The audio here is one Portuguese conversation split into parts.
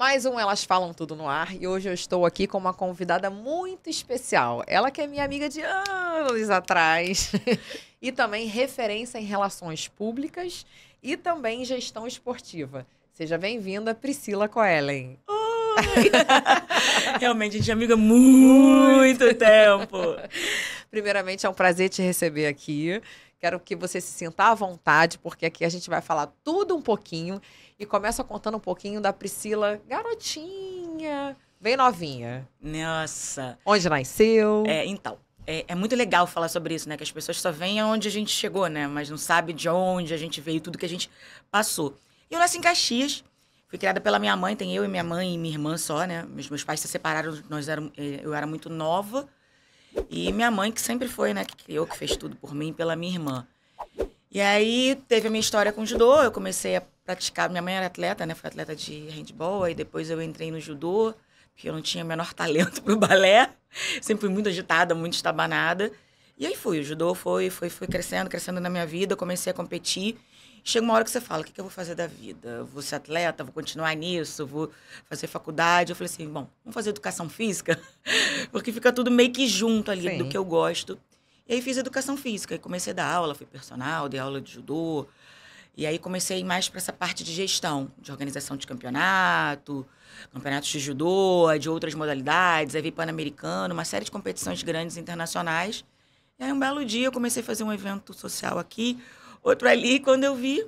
Mais um Elas Falam Tudo no Ar e hoje eu estou aqui com uma convidada muito especial. Ela que é minha amiga de anos atrás e também referência em relações públicas e também gestão esportiva. Seja bem-vinda, Priscila Coellen. Realmente, a gente é amiga muito tempo. Primeiramente, é um prazer te receber aqui. Quero que você se sinta à vontade, porque aqui a gente vai falar tudo um pouquinho e começa contando um pouquinho da Priscila, garotinha, bem novinha. Nossa. Onde nasceu? É, então. É, é, muito legal falar sobre isso, né? Que as pessoas só veem aonde a gente chegou, né? Mas não sabe de onde a gente veio, tudo que a gente passou. E eu nasci em Caxias, fui criada pela minha mãe, tem eu e minha mãe e minha irmã só, né? Meus, meus pais se separaram, nós eram, é, eu era muito nova. E minha mãe, que sempre foi, né, que criou, que fez tudo por mim pela minha irmã. E aí teve a minha história com o judô, eu comecei a praticar. Minha mãe era atleta, né? Foi atleta de handball, aí depois eu entrei no judô, porque eu não tinha o menor talento pro balé. Sempre fui muito agitada, muito estabanada. E aí fui, o judô foi, foi, foi crescendo, crescendo na minha vida, comecei a competir. Chega uma hora que você fala, o que, que eu vou fazer da vida? Vou ser atleta? Vou continuar nisso? Vou fazer faculdade? Eu falei assim, bom, vamos fazer educação física? Porque fica tudo meio que junto ali Sim. do que eu gosto. E aí fiz educação física. E comecei a dar aula, fui personal, dei aula de judô. E aí comecei mais para essa parte de gestão, de organização de campeonato, campeonatos de judô, de outras modalidades, aí vi pan-americano, uma série de competições grandes internacionais. E aí um belo dia eu comecei a fazer um evento social aqui, outro ali, e quando eu vi,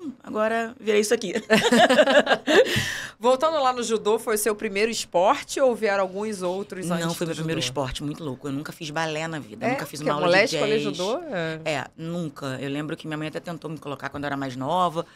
hum, agora virei isso aqui. Voltando lá no judô, foi seu primeiro esporte ou vieram alguns outros Não, foi meu judô? primeiro esporte, muito louco. Eu nunca fiz balé na vida, é, nunca fiz uma aula mulher, de jazz. judô? É. é, nunca. Eu lembro que minha mãe até tentou me colocar quando eu era mais nova.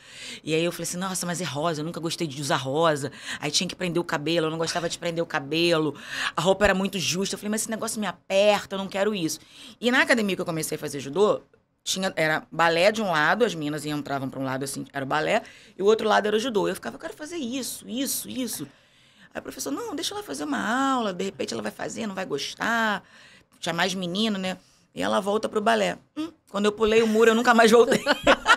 E aí eu falei assim, nossa, mas é rosa, eu nunca gostei de usar rosa. Aí tinha que prender o cabelo, eu não gostava de prender o cabelo. A roupa era muito justa. Eu falei, mas esse negócio me aperta, eu não quero isso. E na academia que eu comecei a fazer judô, tinha era balé de um lado, as meninas entravam para um lado assim, era balé, e o outro lado era judô. Eu ficava, eu quero fazer isso, isso, isso. Aí o professor, não, deixa ela fazer uma aula, de repente ela vai fazer, não vai gostar. Tinha mais menino, né? E ela volta pro balé. Hum, quando eu pulei o muro, eu nunca mais voltei.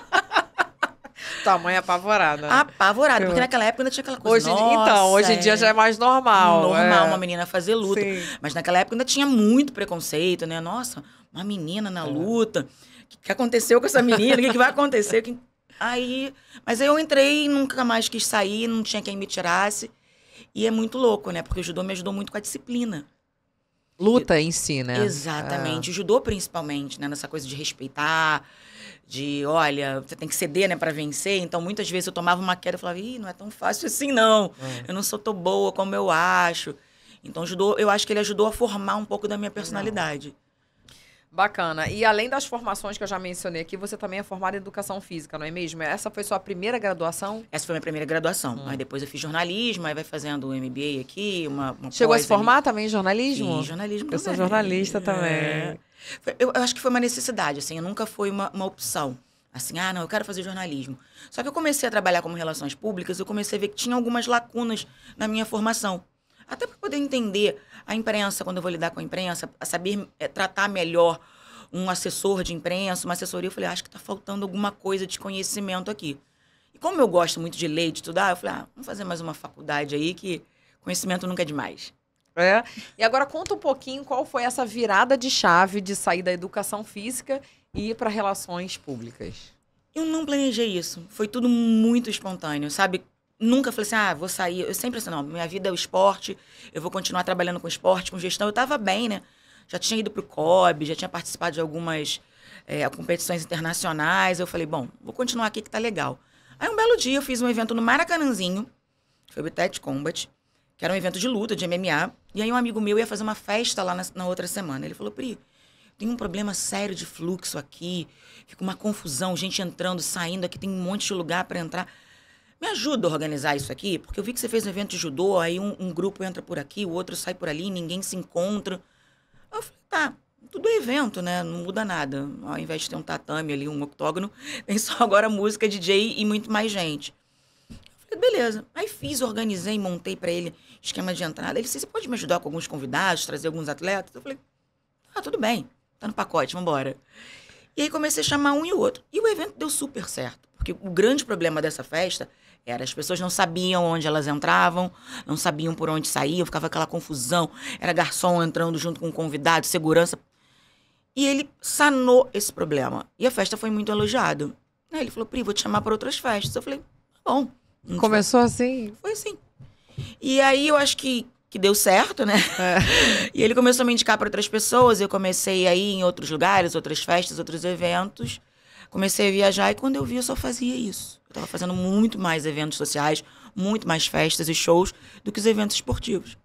Tua mãe é apavorada. Né? Apavorada, porque naquela época ainda tinha aquela coisa. Hoje, Nossa, então, hoje em é... dia já é mais normal. Normal, é... uma menina fazer luta. Sim. Mas naquela época ainda tinha muito preconceito, né? Nossa, uma menina na é. luta que aconteceu com essa menina? O que, que, vai acontecer? Que... Aí, mas aí eu entrei e nunca mais quis sair, não tinha quem me tirasse. E é muito louco, né? Porque o judô me ajudou muito com a disciplina. Luta em si, né? Exatamente. É. O judô, principalmente, né? Nessa coisa de respeitar, de, olha, você tem que ceder, né, para vencer. Então, muitas vezes eu tomava uma queda e falava, ih, não é tão fácil assim, não. É. Eu não sou tão boa como eu acho. Então, judô, eu acho que ele ajudou a formar um pouco da minha personalidade. Não. Bacana. E além das formações que eu já mencionei aqui, você também é formada em educação física, não é mesmo? Essa foi sua primeira graduação? Essa foi minha primeira graduação. Hum. Aí depois eu fiz jornalismo, aí vai fazendo um MBA aqui, uma. uma Chegou a se formar ali. também em jornalismo? Sim, jornalismo. Eu também. sou jornalista é. também. Eu, eu, acho que foi uma necessidade, assim, nunca foi uma, uma opção. Assim, ah, não, eu quero fazer jornalismo. Só que eu comecei a trabalhar como relações públicas, eu comecei a ver que tinha algumas lacunas na minha formação. Até para poder entender a imprensa, quando eu vou lidar com a imprensa, a saber é, tratar melhor um assessor de imprensa, uma assessoria, eu falei, ah, acho que está faltando alguma coisa de conhecimento aqui. E como eu gosto muito de ler, de estudar, eu falei, ah, vamos fazer mais uma faculdade aí que conhecimento nunca é demais. É. E agora conta um pouquinho qual foi essa virada de chave de sair da educação física e ir para relações públicas. Eu não planejei isso. Foi tudo muito espontâneo, sabe? nunca falei assim, ah, vou sair. Eu sempre assim, não, minha vida é o esporte, eu vou continuar trabalhando com esporte, com gestão. Eu estava bem, né? Já tinha ido para o COB, já tinha participado de algumas é, competições internacionais. Eu falei, bom, vou continuar aqui que tá legal. Aí um belo dia eu fiz um evento no Maracanãzinho, foi o Bitet Combat, que era um evento de luta, de MMA. E aí um amigo meu ia fazer uma festa lá na, na outra semana. Ele falou, Pri, tem um problema sério de fluxo aqui, fica uma confusão, gente entrando, saindo, aqui tem um monte de lugar para entrar me ajuda a organizar isso aqui, porque eu vi que você fez um evento de judô, aí um, um grupo entra por aqui, o outro sai por ali, ninguém se encontra. Eu falei, tá, tudo é evento, né? Não muda nada. Ao invés de ter um tatame ali, um octógono, tem só agora música, DJ e muito mais gente. Eu falei, beleza. Aí fiz, organizei, montei para ele esquema de entrada. Ele disse, você pode me ajudar com alguns convidados, trazer alguns atletas? Eu falei, ah, tudo bem. Tá no pacote, vambora. E aí comecei a chamar um e o outro. E o evento deu super certo. Porque o grande problema dessa festa era as pessoas não sabiam onde elas entravam, não sabiam por onde saíam, ficava aquela confusão. Era garçom entrando junto com um convidado, segurança. E ele sanou esse problema. E a festa foi muito elogiada. Aí ele falou, Pri, vou te chamar para outras festas. Eu falei, tá bom. Começou foi. assim? Foi assim. E aí eu acho que, que deu certo, né? É. E ele começou a me indicar para outras pessoas. Eu comecei aí em outros lugares, outras festas, outros eventos. Comecei a viajar e quando eu vi, eu só fazia isso. Eu estava fazendo muito mais eventos sociais, muito mais festas e shows do que os eventos esportivos.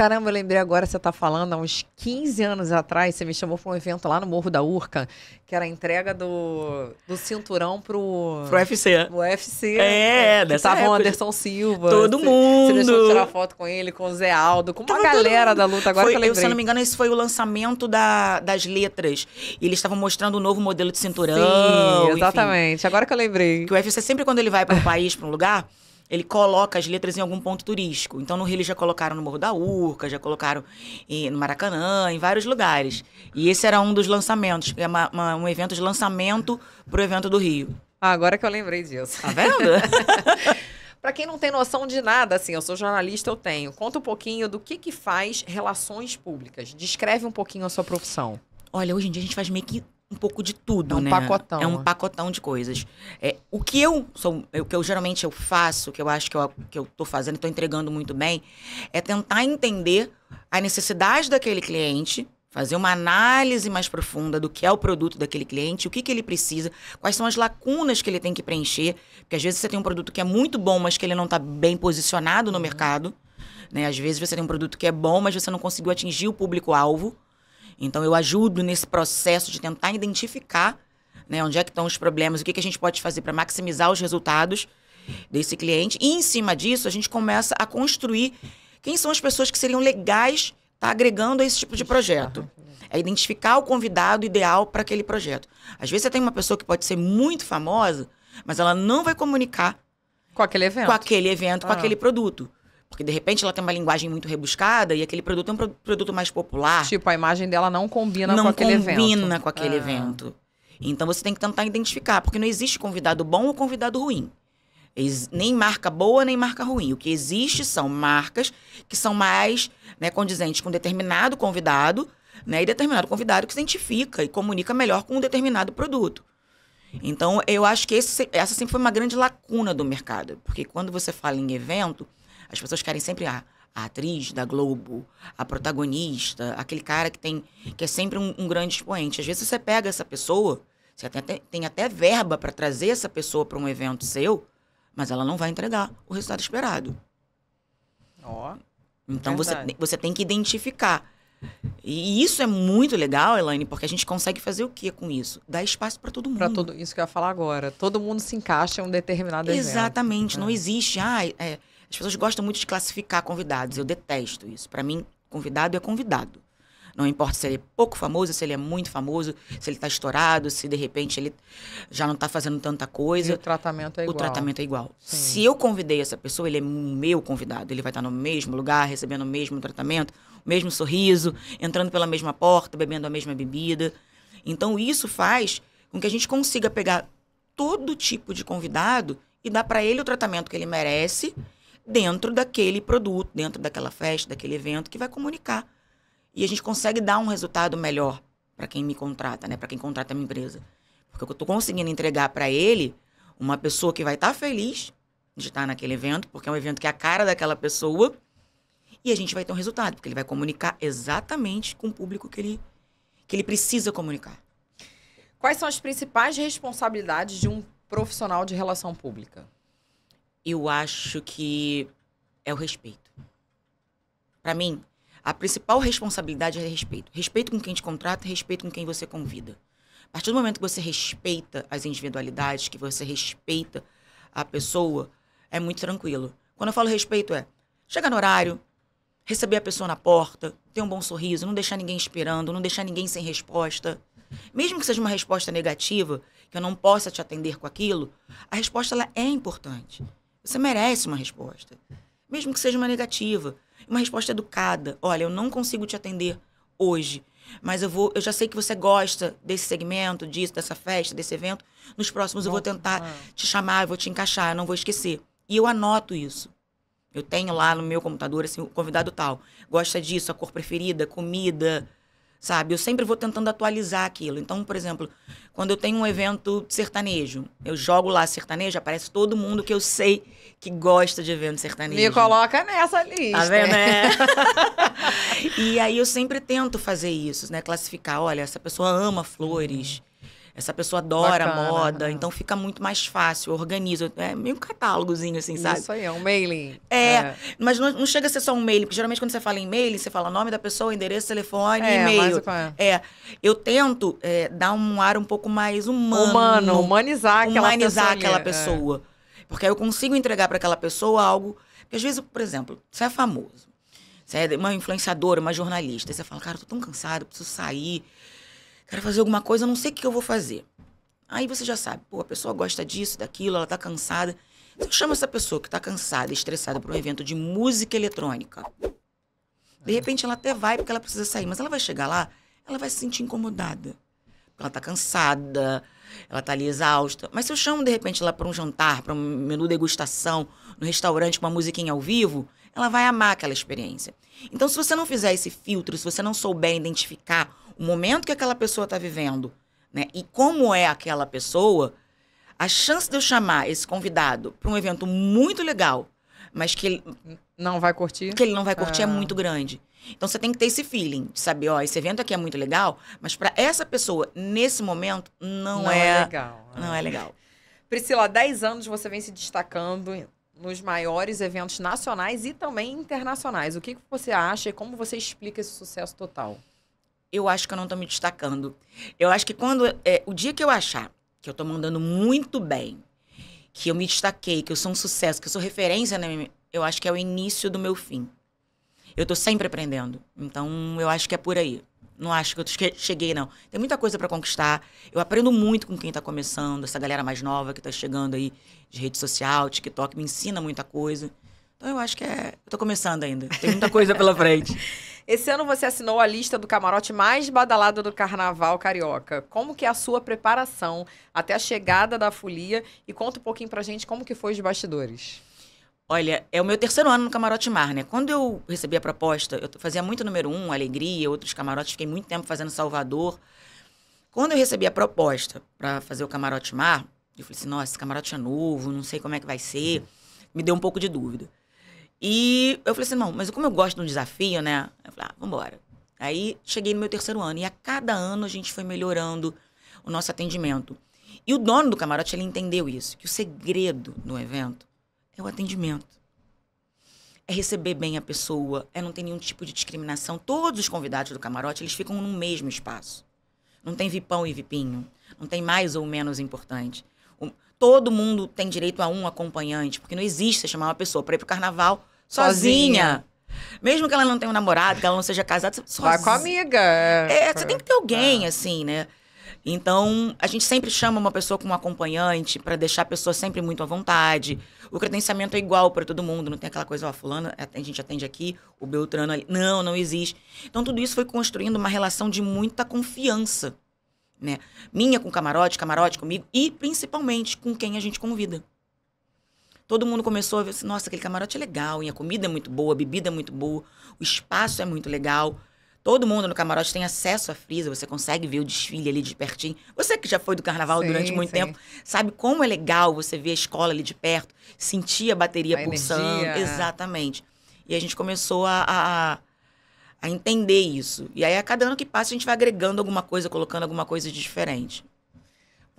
Caramba, eu lembrei agora, você tá falando, há uns 15 anos atrás, você me chamou para um evento lá no Morro da Urca, que era a entrega do, do cinturão pro... Pro UFC. É. o UFC. É, né? é dessa tava época. o Anderson Silva. Todo você, mundo. Você deixou tirar foto com ele, com o Zé Aldo, com uma galera da luta, agora foi, que eu lembrei. se eu não me engano, esse foi o lançamento da, das letras. E eles estavam mostrando o um novo modelo de cinturão. Sim, exatamente. Enfim. Agora que eu lembrei. Que o UFC sempre, quando ele vai para um país, para um lugar ele coloca as letras em algum ponto turístico. Então, no Rio, eles já colocaram no Morro da Urca, já colocaram em, no Maracanã, em vários lugares. E esse era um dos lançamentos, é uma, uma, um evento de lançamento para o evento do Rio. Ah, agora que eu lembrei disso. Tá vendo? Para quem não tem noção de nada, assim, eu sou jornalista, eu tenho. Conta um pouquinho do que, que faz relações públicas. Descreve um pouquinho a sua profissão. Olha, hoje em dia a gente faz meio que um pouco de tudo, é um né? Pacotão, é um né? pacotão de coisas. É, o que eu sou, o que eu geralmente eu faço, que eu acho que eu, que eu tô fazendo, estou entregando muito bem, é tentar entender a necessidade daquele cliente, fazer uma análise mais profunda do que é o produto daquele cliente, o que, que ele precisa, quais são as lacunas que ele tem que preencher, porque às vezes você tem um produto que é muito bom, mas que ele não está bem posicionado no uhum. mercado. Né? Às vezes você tem um produto que é bom, mas você não conseguiu atingir o público-alvo. Então, eu ajudo nesse processo de tentar identificar né, onde é que estão os problemas, o que, que a gente pode fazer para maximizar os resultados desse cliente. E, em cima disso, a gente começa a construir quem são as pessoas que seriam legais estar tá agregando a esse tipo de tá projeto. É identificar o convidado ideal para aquele projeto. Às vezes, você tem uma pessoa que pode ser muito famosa, mas ela não vai comunicar com aquele evento, com aquele, evento, ah. com aquele produto. Porque de repente ela tem uma linguagem muito rebuscada e aquele produto é um produto mais popular. Tipo, a imagem dela não combina não com aquele combina evento. Não combina com aquele ah. evento. Então você tem que tentar identificar, porque não existe convidado bom ou convidado ruim. Nem marca boa, nem marca ruim. O que existe são marcas que são mais né, condizentes com determinado convidado, né? E determinado convidado que se identifica e comunica melhor com um determinado produto. Então, eu acho que esse, essa sempre foi uma grande lacuna do mercado. Porque quando você fala em evento, as pessoas querem sempre a, a atriz da Globo, a protagonista, aquele cara que tem que é sempre um, um grande expoente. Às vezes você pega essa pessoa, você tem até, tem até verba para trazer essa pessoa para um evento seu, mas ela não vai entregar o resultado esperado. Ó. Oh, então você, você tem que identificar. E isso é muito legal, Elaine, porque a gente consegue fazer o que com isso? Dar espaço para todo mundo. Para isso que eu ia falar agora. Todo mundo se encaixa em um determinado Exatamente. Evento, Exatamente. Não é. existe, ah, é, as pessoas gostam muito de classificar convidados. Eu detesto isso. Para mim, convidado é convidado. Não importa se ele é pouco famoso, se ele é muito famoso, se ele está estourado, se de repente ele já não está fazendo tanta coisa. E o tratamento é igual. O tratamento é igual. Sim. Se eu convidei essa pessoa, ele é meu convidado. Ele vai estar tá no mesmo lugar, recebendo o mesmo tratamento, o mesmo sorriso, entrando pela mesma porta, bebendo a mesma bebida. Então isso faz com que a gente consiga pegar todo tipo de convidado e dar para ele o tratamento que ele merece dentro daquele produto, dentro daquela festa, daquele evento que vai comunicar. E a gente consegue dar um resultado melhor para quem me contrata, né? Para quem contrata a minha empresa. Porque eu estou conseguindo entregar para ele uma pessoa que vai estar tá feliz de estar tá naquele evento, porque é um evento que é a cara daquela pessoa, e a gente vai ter um resultado, porque ele vai comunicar exatamente com o público que ele, que ele precisa comunicar. Quais são as principais responsabilidades de um profissional de relação pública? eu acho que é o respeito. Para mim, a principal responsabilidade é respeito. Respeito com quem te contrata, respeito com quem você convida. A partir do momento que você respeita as individualidades, que você respeita a pessoa, é muito tranquilo. Quando eu falo respeito, é chegar no horário, receber a pessoa na porta, ter um bom sorriso, não deixar ninguém esperando, não deixar ninguém sem resposta. Mesmo que seja uma resposta negativa, que eu não possa te atender com aquilo, a resposta ela é importante. Você merece uma resposta. Mesmo que seja uma negativa. Uma resposta educada. Olha, eu não consigo te atender hoje. Mas eu vou, eu já sei que você gosta desse segmento, disso, dessa festa, desse evento. Nos próximos Nossa, eu vou tentar te chamar, eu vou te encaixar, eu não vou esquecer. E eu anoto isso. Eu tenho lá no meu computador, assim, o convidado tal. Gosta disso, a cor preferida, comida, sabe? Eu sempre vou tentando atualizar aquilo. Então, por exemplo, quando eu tenho um evento sertanejo, eu jogo lá sertanejo, aparece todo mundo que eu sei que gosta de evento sertanejo. Me coloca nessa lista. Tá vendo? É. e aí eu sempre tento fazer isso, né? Classificar, olha, essa pessoa ama flores. Essa pessoa adora Bacana. moda, então fica muito mais fácil, organiza É meio um catálogozinho, assim, sabe? Isso aí, é um mailing. É, é. mas não, não, chega a ser só um mailing, porque geralmente quando você fala em mailing, você fala nome da pessoa, endereço, telefone, é, e-mail. Mais... É, eu tento é, dar um ar um pouco mais humano. Humano, humanizar aquela humanizar Aquela é. pessoa porque aí eu consigo entregar para aquela pessoa algo. Porque às vezes, por exemplo, você é famoso. Você é uma influenciadora, uma jornalista. Você fala, cara, eu tô tão cansado, preciso sair. Quero fazer alguma coisa, não sei o que eu vou fazer. Aí você já sabe, pô, a pessoa gosta disso, daquilo, ela tá cansada. Você então chama essa pessoa que tá cansada, estressada para um evento de música eletrônica. De repente ela até vai porque ela precisa sair, mas ela vai chegar lá, ela vai se sentir incomodada. Ela tá cansada, ela tá ali exausta. Mas se eu chamo de repente ela para um jantar, para um menu degustação, no restaurante com uma musiquinha ao vivo, ela vai amar aquela experiência. Então, se você não fizer esse filtro, se você não souber identificar o momento que aquela pessoa está vivendo, né? E como é aquela pessoa, a chance de eu chamar esse convidado para um evento muito legal, mas que ele não vai curtir, que ele não vai curtir é ah. é muito grande. Então você tem que ter esse feeling, de saber, ó, esse evento aqui é muito legal, mas para essa pessoa nesse momento não, não é, é legal. Né? Não é legal. Priscila, há 10 anos você vem se destacando nos maiores eventos nacionais e também internacionais. O que, que você acha e como você explica esse sucesso total? eu acho que eu não estou me destacando. Eu acho que quando é, o dia que eu achar que eu estou mandando muito bem, que eu me destaquei, que eu sou um sucesso, que eu sou referência, eu acho que é o início do meu fim. Eu estou sempre aprendendo. Então, eu acho que é por aí. Não acho que eu cheguei, não. Tem muita coisa para conquistar. Eu aprendo muito com quem está começando, essa galera mais nova que está chegando aí de rede social, TikTok, me ensina muita coisa. Então eu acho que é. Eu tô começando ainda. Tem muita coisa pela frente. Esse ano você assinou a lista do camarote mais badalado do carnaval carioca. Como que é a sua preparação até a chegada da folia? E conta um pouquinho pra gente como que foi os bastidores. Olha, é o meu terceiro ano no Camarote Mar, né? Quando eu recebi a proposta, eu fazia muito número um, Alegria, outros camarotes, fiquei muito tempo fazendo Salvador. Quando eu recebi a proposta para fazer o Camarote Mar, eu falei assim, nossa, esse camarote é novo, não sei como é que vai ser. Uhum. Me deu um pouco de dúvida. E eu falei assim, não, mas como eu gosto de um desafio, né? Eu falei, ah, vambora. Aí cheguei no meu terceiro ano. E a cada ano a gente foi melhorando o nosso atendimento. E o dono do camarote, ele entendeu isso. Que o segredo do evento é o atendimento. É receber bem a pessoa. É não ter nenhum tipo de discriminação. Todos os convidados do camarote, eles ficam no mesmo espaço. Não tem vipão e vipinho. Não tem mais ou menos importante. Todo mundo tem direito a um acompanhante. Porque não existe você chamar uma pessoa para ir pro carnaval sozinha. sozinha. Mesmo que ela não tenha um namorado, que ela não seja casada, sozinha. Vai com a amiga. É. é, você tem que ter alguém, é. assim, né? Então, a gente sempre chama uma pessoa como acompanhante para deixar a pessoa sempre muito à vontade. O credenciamento é igual para todo mundo, não tem aquela coisa, ó, fulano, a gente atende aqui, o Beltrano ali. Não, não existe. Então, tudo isso foi construindo uma relação de muita confiança, né? Minha com camarote, camarote comigo e principalmente com quem a gente convida. Todo mundo começou a ver assim, nossa, aquele camarote é legal, e a comida é muito boa, a bebida é muito boa, o espaço é muito legal. Todo mundo no camarote tem acesso à frisa, você consegue ver o desfile ali de pertinho. Você que já foi do carnaval sim, durante muito sim. tempo, sabe como é legal você ver a escola ali de perto, sentir a bateria a pulsando. Energia. É. Exatamente. E a gente começou a, a, a entender isso. E aí, a cada ano que passa, a gente vai agregando alguma coisa, colocando alguma coisa de diferente.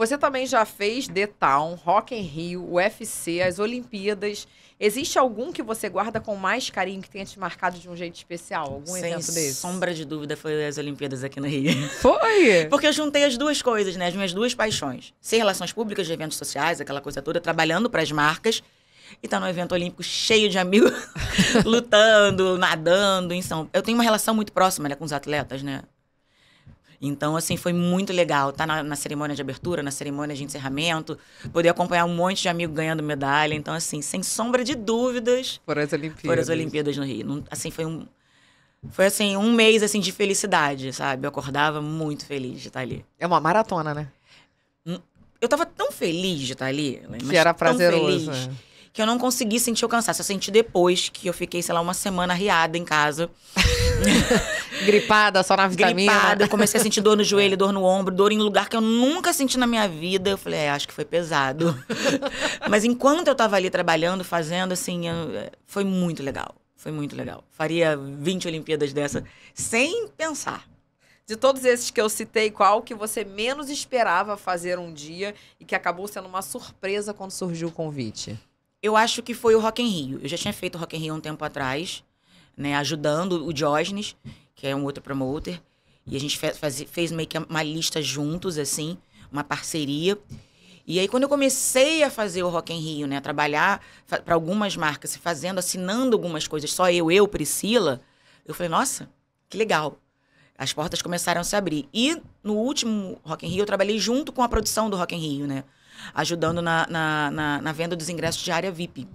Você também já fez The Town, Rock in Rio, UFC, as Olimpíadas. Existe algum que você guarda com mais carinho, que tenha te marcado de um jeito especial? Algum Sem evento desse? sombra de dúvida, foi as Olimpíadas aqui no Rio. Foi! Porque eu juntei as duas coisas, né? As minhas duas paixões. Ser relações públicas de eventos sociais, aquela coisa toda, trabalhando para as marcas e tá num evento olímpico cheio de amigos lutando, nadando, em São Eu tenho uma relação muito próxima né, com os atletas, né? Então, assim, foi muito legal estar tá na, na, cerimônia de abertura, na cerimônia de encerramento, poder acompanhar um monte de amigo ganhando medalha. Então, assim, sem sombra de dúvidas. Por as Olimpíadas. Por as Olimpíadas no Rio. Não, assim, foi um. Foi assim, um mês assim de felicidade, sabe? Eu acordava muito feliz de estar ali. É uma maratona, né? Hum, eu tava tão feliz de estar ali. Né? Que era prazeroso. Tão feliz, né? que eu não consegui sentir o cansaço. Eu senti depois que eu fiquei, sei lá, uma semana riada em casa. Gripada, só na vitamina. Gripada, eu comecei a sentir dor no joelho, é. dor no ombro, dor em lugar que eu nunca senti na minha vida. Eu falei, é, acho que foi pesado. Mas enquanto eu tava ali trabalhando, fazendo, assim, eu... É, foi muito legal. Foi muito legal. Faria 20 Olimpíadas dessa sem pensar. De todos esses que eu citei, qual que você menos esperava fazer um dia e que acabou sendo uma surpresa quando surgiu o convite? eu acho que foi o Rock in Rio. Eu já tinha feito o Rock in Rio um tempo atrás, né? Ajudando o Diógenes, que é um outro promoter. E a gente fez, faz, fez meio que uma lista juntos, assim, uma parceria. E aí, quando eu comecei a fazer o Rock in Rio, né? A trabalhar para algumas marcas, fazendo, assinando algumas coisas, só eu, eu, Priscila, eu falei, nossa, que legal. As portas começaram a se abrir. E no último Rock in Rio, eu trabalhei junto com a produção do Rock in Rio, né? ajudando na, na, na, na venda dos ingressos de área VIP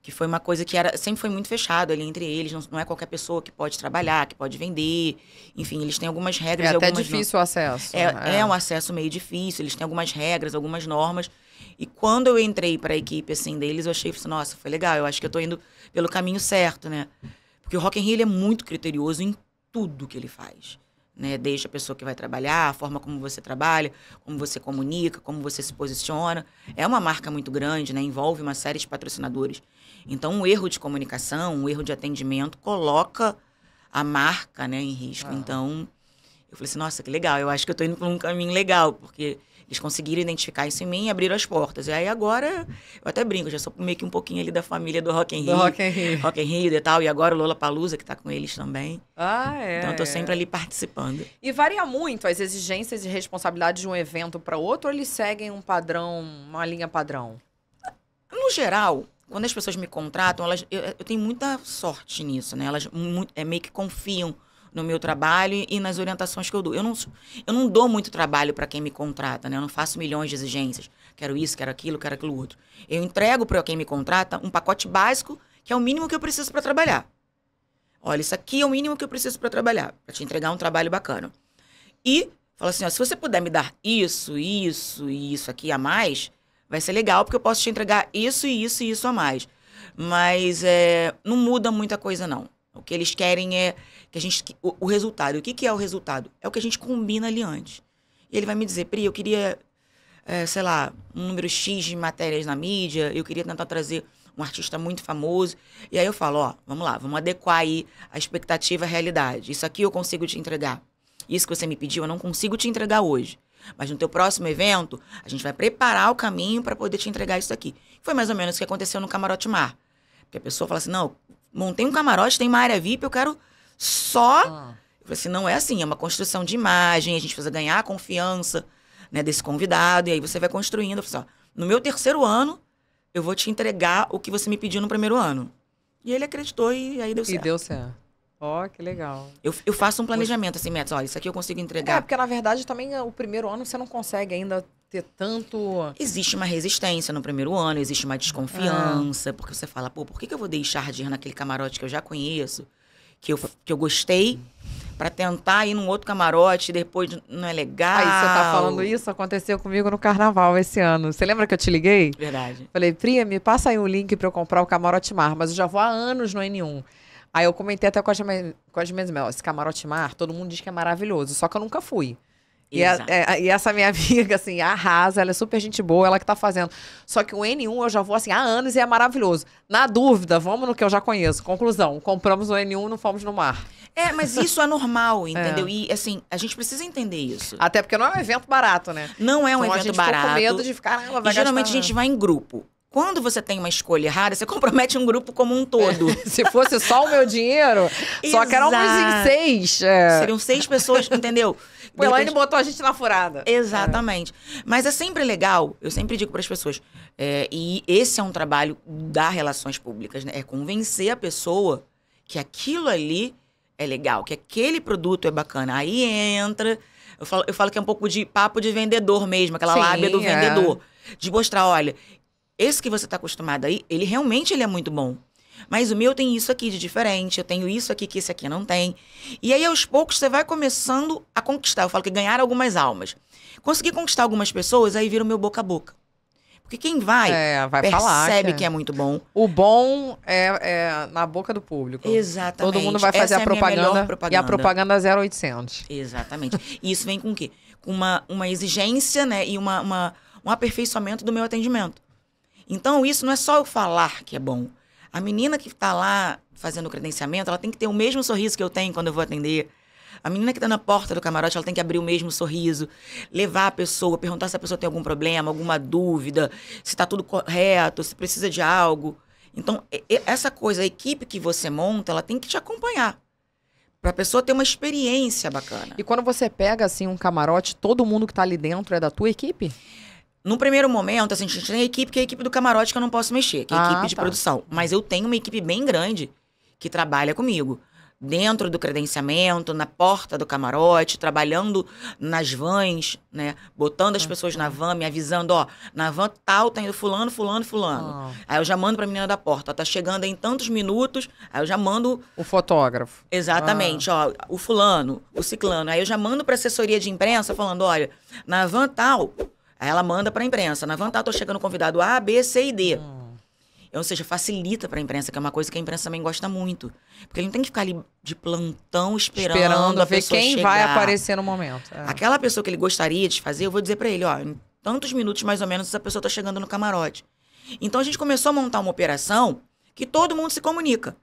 que foi uma coisa que era sempre foi muito fechado ali entre eles não, não, é qualquer pessoa que pode trabalhar que pode vender enfim eles têm algumas é regras é até difícil o acesso é, é, é. um acesso meio difícil eles têm algumas regras algumas normas e quando eu entrei para a equipe assim deles eu achei assim, nossa foi legal eu acho que eu estou indo pelo caminho certo né porque o Rock in Rio é muito criterioso em tudo que ele faz né? Desde a pessoa que vai trabalhar, a forma como você trabalha, como você comunica, como você se posiciona. É uma marca muito grande, né? Envolve uma série de patrocinadores. Então, um erro de comunicação, um erro de atendimento coloca a marca, né, em risco. Ah. Então, eu falei assim, nossa, que legal. Eu acho que eu estou indo por um caminho legal, porque eles conseguiram identificar isso em mim e abriram as portas. E aí agora, eu até brinco, já sou meio que um pouquinho ali da família do Rock in Rio. Do Rock in Rio. Rock in Rio e tal. E agora o Lola Palusa, que está com eles também. Ah, é. Então eu tô sempre ali participando. E varia muito as exigências e responsabilidades de um evento para outro, ou eles seguem um padrão, uma linha padrão? No geral, quando as pessoas me contratam, elas, eu, eu tenho muita sorte nisso, né? Elas muito, é, meio que confiam no meu trabalho e nas orientações que eu dou. Eu não, eu não dou muito trabalho para quem me contrata, né? Eu não faço milhões de exigências. Quero isso, quero aquilo, quero aquilo outro. Eu entrego para quem me contrata um pacote básico, que é o mínimo que eu preciso para trabalhar. Olha, isso aqui é o mínimo que eu preciso para trabalhar, para te entregar um trabalho bacana. E fala assim, ó, se você puder me dar isso, isso e isso aqui a mais, vai ser legal, porque eu posso te entregar isso e isso e isso a mais. Mas é, não muda muita coisa, não. O que eles querem é, que a gente, o, o resultado, o que, que é o resultado? É o que a gente combina ali antes. E ele vai me dizer, Pri, eu queria, é, sei lá, um número X de matérias na mídia, eu queria tentar trazer um artista muito famoso. E aí eu falo, ó, vamos lá, vamos adequar aí a expectativa à realidade. Isso aqui eu consigo te entregar. Isso que você me pediu, eu não consigo te entregar hoje. Mas no teu próximo evento, a gente vai preparar o caminho para poder te entregar isso aqui. Foi mais ou menos o que aconteceu no Camarote Mar. Que a pessoa fala assim: não, montei um camarote, tem uma área VIP, eu quero só. Ah. Eu falei assim, não é assim, é uma construção de imagem, a gente precisa ganhar a confiança né, desse convidado, e aí você vai construindo. Eu falei assim, ó, no meu terceiro ano, eu vou te entregar o que você me pediu no primeiro ano. E ele acreditou e aí deu certo. E deu certo. Ó, oh, que legal. Eu, eu faço um planejamento, assim, metas. Olha, isso aqui eu consigo entregar. É, porque na verdade também ah, o primeiro ano você não consegue ainda ter tanto. Existe uma resistência no primeiro ano, existe uma desconfiança, ah. porque você fala, pô, por que, que eu vou deixar de ir naquele camarote que eu já conheço? que eu, que eu gostei para tentar ir num outro camarote, depois não é legal. Aí você tá falando isso, aconteceu comigo no carnaval esse ano. Você lembra que eu te liguei? Verdade. Falei, Pri me passa aí um link para eu comprar o camarote mar, mas eu já vou há anos no N1. Aí eu comentei até com as minhas, com as minhas esse camarote mar, todo mundo diz que é maravilhoso, só que eu nunca fui. E, a, é, e, essa minha amiga, assim, arrasa, ela é super gente boa, ela que tá fazendo. Só que o N1 eu já vou, assim, há anos e é maravilhoso. Na dúvida, vamos no que eu já conheço. Conclusão, compramos o N1 e não fomos no mar. É, mas isso é normal, é. entendeu? É. E, assim, a gente precisa entender isso. Até porque não é um evento barato, né? Não é um então, evento a gente barato. com medo de ficar... Ah, e geralmente a gente vai em grupo. Quando você tem uma escolha errada, você compromete um grupo como um todo. É, se fosse só o meu dinheiro, só que eram uns em seis. É. Seriam seis pessoas, entendeu? Pô, Elaine botou a gente na furada. Exatamente. É. Mas é sempre legal, eu sempre digo para as pessoas, é, e esse é um trabalho da relações públicas, né? É convencer a pessoa que aquilo ali é legal, que aquele produto é bacana. Aí entra. Eu falo, eu falo que é um pouco de papo de vendedor mesmo, aquela Sim, lábia do é. vendedor. É. De mostrar, olha, esse que você está acostumado aí, ele realmente ele é muito bom mas o meu tem isso aqui de diferente, eu tenho isso aqui que esse aqui não tem. E aí, aos poucos, você vai começando a conquistar. Eu falo que ganhar algumas almas. Consegui conquistar algumas pessoas, aí vira o meu boca a boca. Porque quem vai, é, vai percebe falar, que, é. que é muito bom. O bom é, é, na boca do público. Exatamente. Todo mundo vai fazer Essa é a, propaganda, a propaganda, E a propaganda 0800. Exatamente. E isso vem com o quê? Com uma, uma exigência né, e uma, uma, um aperfeiçoamento do meu atendimento. Então, isso não é só eu falar que é bom. A menina que está lá fazendo o credenciamento, ela tem que ter o mesmo sorriso que eu tenho quando eu vou atender. A menina que está na porta do camarote, ela tem que abrir o mesmo sorriso, levar a pessoa, perguntar se a pessoa tem algum problema, alguma dúvida, se está tudo correto, se precisa de algo. Então, essa coisa, a equipe que você monta, ela tem que te acompanhar. Para a pessoa ter uma experiência bacana. E quando você pega assim um camarote, todo mundo que está ali dentro é da tua equipe? Num primeiro momento, assim, a gente tem a equipe, que é a equipe do camarote que eu não posso mexer, que é a ah, equipe de tá. produção. Mas eu tenho uma equipe bem grande que trabalha comigo. Dentro do credenciamento, na porta do camarote, trabalhando nas vans, né? Botando as ah, pessoas na tá. van, me avisando, ó, na van tal tá indo fulano, fulano, fulano. Ah. Aí eu já mando pra menina da porta, ó, tá chegando em tantos minutos, aí eu já mando... O fotógrafo. Exatamente, ah. ó, o fulano, o ciclano. Aí eu já mando pra assessoria de imprensa falando, olha, na van tal Aí ela manda para a imprensa. Na tá tô chegando convidado A, B, C e D. Hum. Ou seja, facilita para a imprensa, que é uma coisa que a imprensa também gosta muito. Porque ele não tem que ficar ali de plantão esperando, esperando a ver quem chegar. vai aparecer no momento. É. Aquela pessoa que ele gostaria de fazer, eu vou dizer para ele, ó, em tantos minutos mais ou menos essa pessoa tá chegando no camarote. Então a gente começou a montar uma operação que todo mundo se comunica.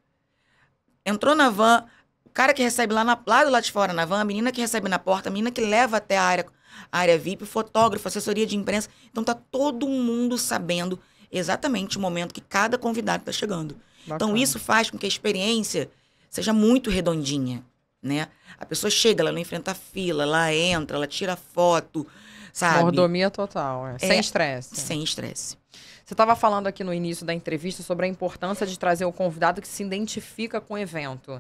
Entrou na van, o cara que recebe lá, na, lá do lado de fora na van, a menina que recebe na porta, a menina que leva até a área área VIP, fotógrafo, assessoria de imprensa. Então tá todo mundo sabendo exatamente o momento que cada convidado está chegando. Então, Bacana. Então isso faz com que a experiência seja muito redondinha, né? A pessoa chega, ela não enfrenta fila, ela entra, ela tira foto, sabe? Mordomia total, é. É, sem estresse. Sem estresse. Você estava falando aqui no início da entrevista sobre a importância de trazer o convidado que se identifica com o evento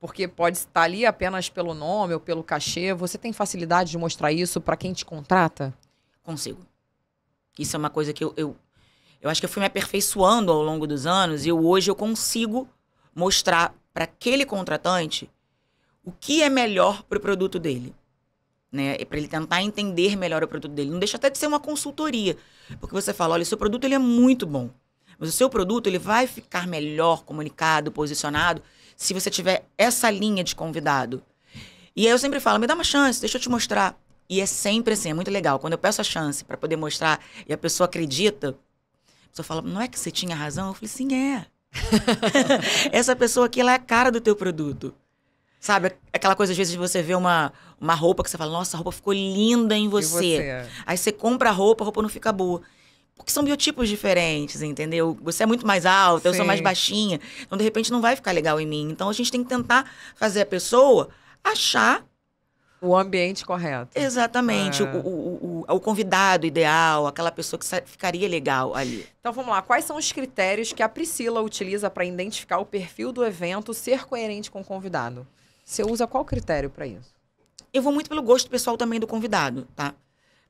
porque pode estar ali apenas pelo nome ou pelo cachê. Você tem facilidade de mostrar isso para quem te contrata? Consigo. Isso é uma coisa que eu, eu, eu acho que eu fui me aperfeiçoando ao longo dos anos e eu, hoje eu consigo mostrar para aquele contratante o que é melhor para o produto dele. Né? Para ele tentar entender melhor o produto dele. Não deixa até de ser uma consultoria, porque você fala, olha, o seu produto ele é muito bom. Mas o seu produto ele vai ficar melhor comunicado, posicionado se você tiver essa linha de convidado. E aí eu sempre falo, me dá uma chance, deixa eu te mostrar. E é sempre assim, é muito legal. Quando eu peço a chance para poder mostrar e a pessoa acredita, a pessoa fala, não é que você tinha razão? Eu falei, sim, é. Essa pessoa aqui, ela é a cara do teu produto. Sabe, aquela coisa às vezes de você ver uma, uma roupa que você fala, nossa, a roupa ficou linda em você. você? É. Aí você compra a roupa, a roupa não fica boa. Porque são biotipos diferentes, entendeu? Você é muito mais alta, Sim. eu sou mais baixinha. Então, de repente, não vai ficar legal em mim. Então, a gente tem que tentar fazer a pessoa achar o ambiente correto. Exatamente. É. O, o, o, o, convidado ideal, aquela pessoa que ficaria legal ali. Então vamos lá. Quais são os critérios que a Priscila utiliza para identificar o perfil do evento ser coerente com o convidado? Você usa qual critério para isso? Eu vou muito pelo gosto pessoal também do convidado, tá?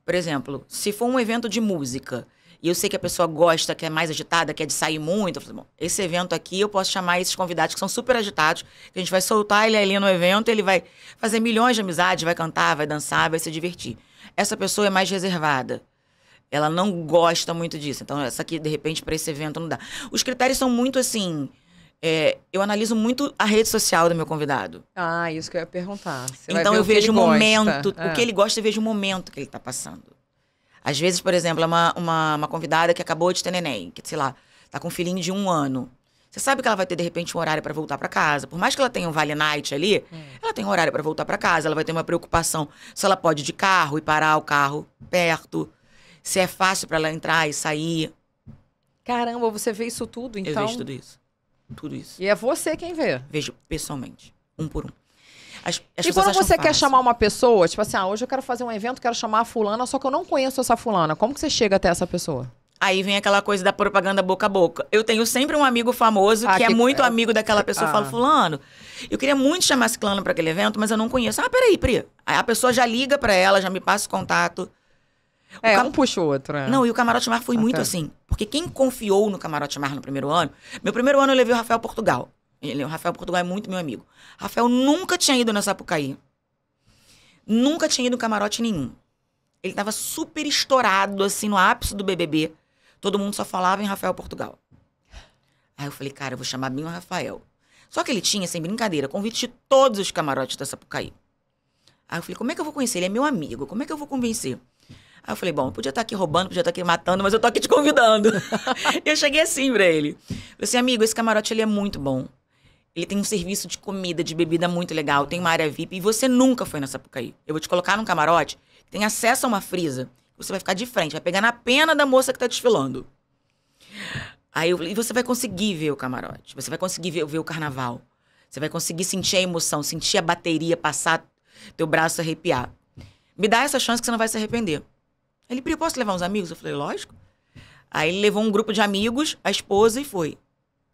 Por exemplo, se for um evento de música e eu sei que a pessoa gosta, que é mais agitada, que é de sair muito, eu falei, bom, esse evento aqui eu posso chamar esses convidados que são super agitados, que a gente vai soltar ele ali no evento, ele vai fazer milhões de amizades, vai cantar, vai dançar, vai se divertir. Essa pessoa é mais reservada. Ela não gosta muito disso. Então, essa aqui, de repente, para esse evento não dá. Os critérios são muito assim. É, eu analiso muito a rede social do meu convidado. Ah, isso que eu ia perguntar. Você então eu vejo o, o momento, é. o que ele gosta, eu vejo o momento que ele está passando. Às vezes, por exemplo, é uma, uma, uma convidada que acabou de ter neném, que, sei lá, tá com um filhinho de um ano. Você sabe que ela vai ter, de repente, um horário para voltar para casa. Por mais que ela tenha um vale night ali, hum. ela tem um horário para voltar para casa. Ela vai ter uma preocupação se ela pode ir de carro e parar o carro perto. Se é fácil para ela entrar e sair. Caramba, você vê isso tudo, então? Eu vejo então? tudo isso. Tudo isso. E é você quem vê? Vejo pessoalmente. Um por um. As, as e quando você fácil. quer chamar uma pessoa, tipo assim, ah, hoje eu quero fazer um evento, quero chamar a fulana, só que eu não conheço essa fulana. Como que você chega até essa pessoa? Aí vem aquela coisa da propaganda boca a boca. Eu tenho sempre um amigo famoso ah, que, é que, é muito é... amigo daquela pessoa. Ah. Fala, fulano, eu queria muito chamar esse clã para aquele evento, mas eu não conheço. Ah, peraí, Pri. Aí a pessoa já liga para ela, já me passa o contato. O é, cam... um puxa o outro. né? Não, e o Camarote Mar foi Até. muito assim. Porque quem confiou no Camarote Mar no primeiro ano... Meu primeiro ano eu levei o Rafael Portugal. Ele, o Rafael Portugal é muito meu amigo. Rafael nunca tinha ido na Sapucaí. Nunca tinha ido em camarote nenhum. Ele tava super estourado, assim, no ápice do BBB. Todo mundo só falava em Rafael Portugal. Aí eu falei, cara, eu vou chamar bem o Rafael. Só que ele tinha, sem brincadeira, convite de todos os camarotes da Sapucaí. Aí eu falei, como é que eu vou conhecer? Ele é meu amigo, como é que eu vou convencer? Aí eu falei, bom, eu podia estar tá aqui roubando, podia estar tá aqui matando, mas eu tô aqui te convidando. eu cheguei assim pra ele. Eu falei assim, amigo, esse camarote ele é muito bom. Ele tem um serviço de comida, de bebida muito legal, tem uma área VIP e você nunca foi na Sapucaí. Eu vou te colocar num camarote que tem acesso a uma frisa. Você vai ficar de frente, vai pegar na pena da moça que tá desfilando. Aí eu, e você vai conseguir ver o camarote, você vai conseguir ver, ver o carnaval. Você vai conseguir sentir a emoção, sentir a bateria passar, teu braço arrepiar. Me dá essa chance que você não vai se arrepender. Ele, Pri, posso levar uns amigos? Eu falei, lógico. Aí ele levou um grupo de amigos, a esposa e foi.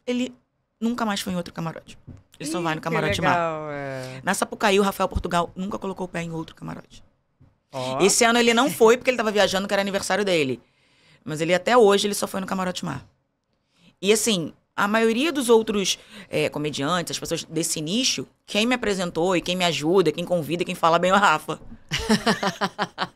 Ele, nunca mais foi em outro camarote. Ele Ih, só vai no camarote legal, mar. É. Na Sapucaí, o Rafael Portugal nunca colocou o pé em outro camarote. Oh. Esse ano ele não foi porque ele estava viajando, que era aniversário dele. Mas ele até hoje ele só foi no camarote mar. E assim, a maioria dos outros é, comediantes, as pessoas desse nicho, quem me apresentou e quem me ajuda, quem convida, quem fala bem é o Rafa.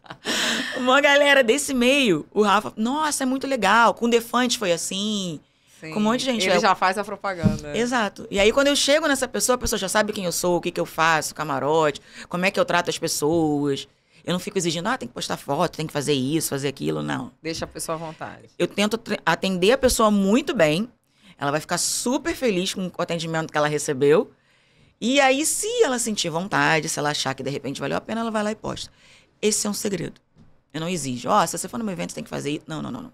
Uma galera desse meio, o Rafa, nossa, é muito legal. Com o Defante foi assim. Sim. Com um monte de gente. Ele eu... já faz a propaganda. Exato. E aí, quando eu chego nessa pessoa, a pessoa já sabe quem eu sou, o que, que eu faço, camarote, como é que eu trato as pessoas. Eu não fico exigindo, ah, tem que postar foto, tem que fazer isso, fazer aquilo, não. Deixa a pessoa à vontade. Eu tento atender a pessoa muito bem. Ela vai ficar super feliz com o atendimento que ela recebeu. E aí, se ela sentir vontade, se ela achar que de repente valeu a pena, ela vai lá e posta. Esse é um segredo. Eu não exijo. Ó, oh, se você for no meu evento, você tem que fazer isso. Não, não, não, não.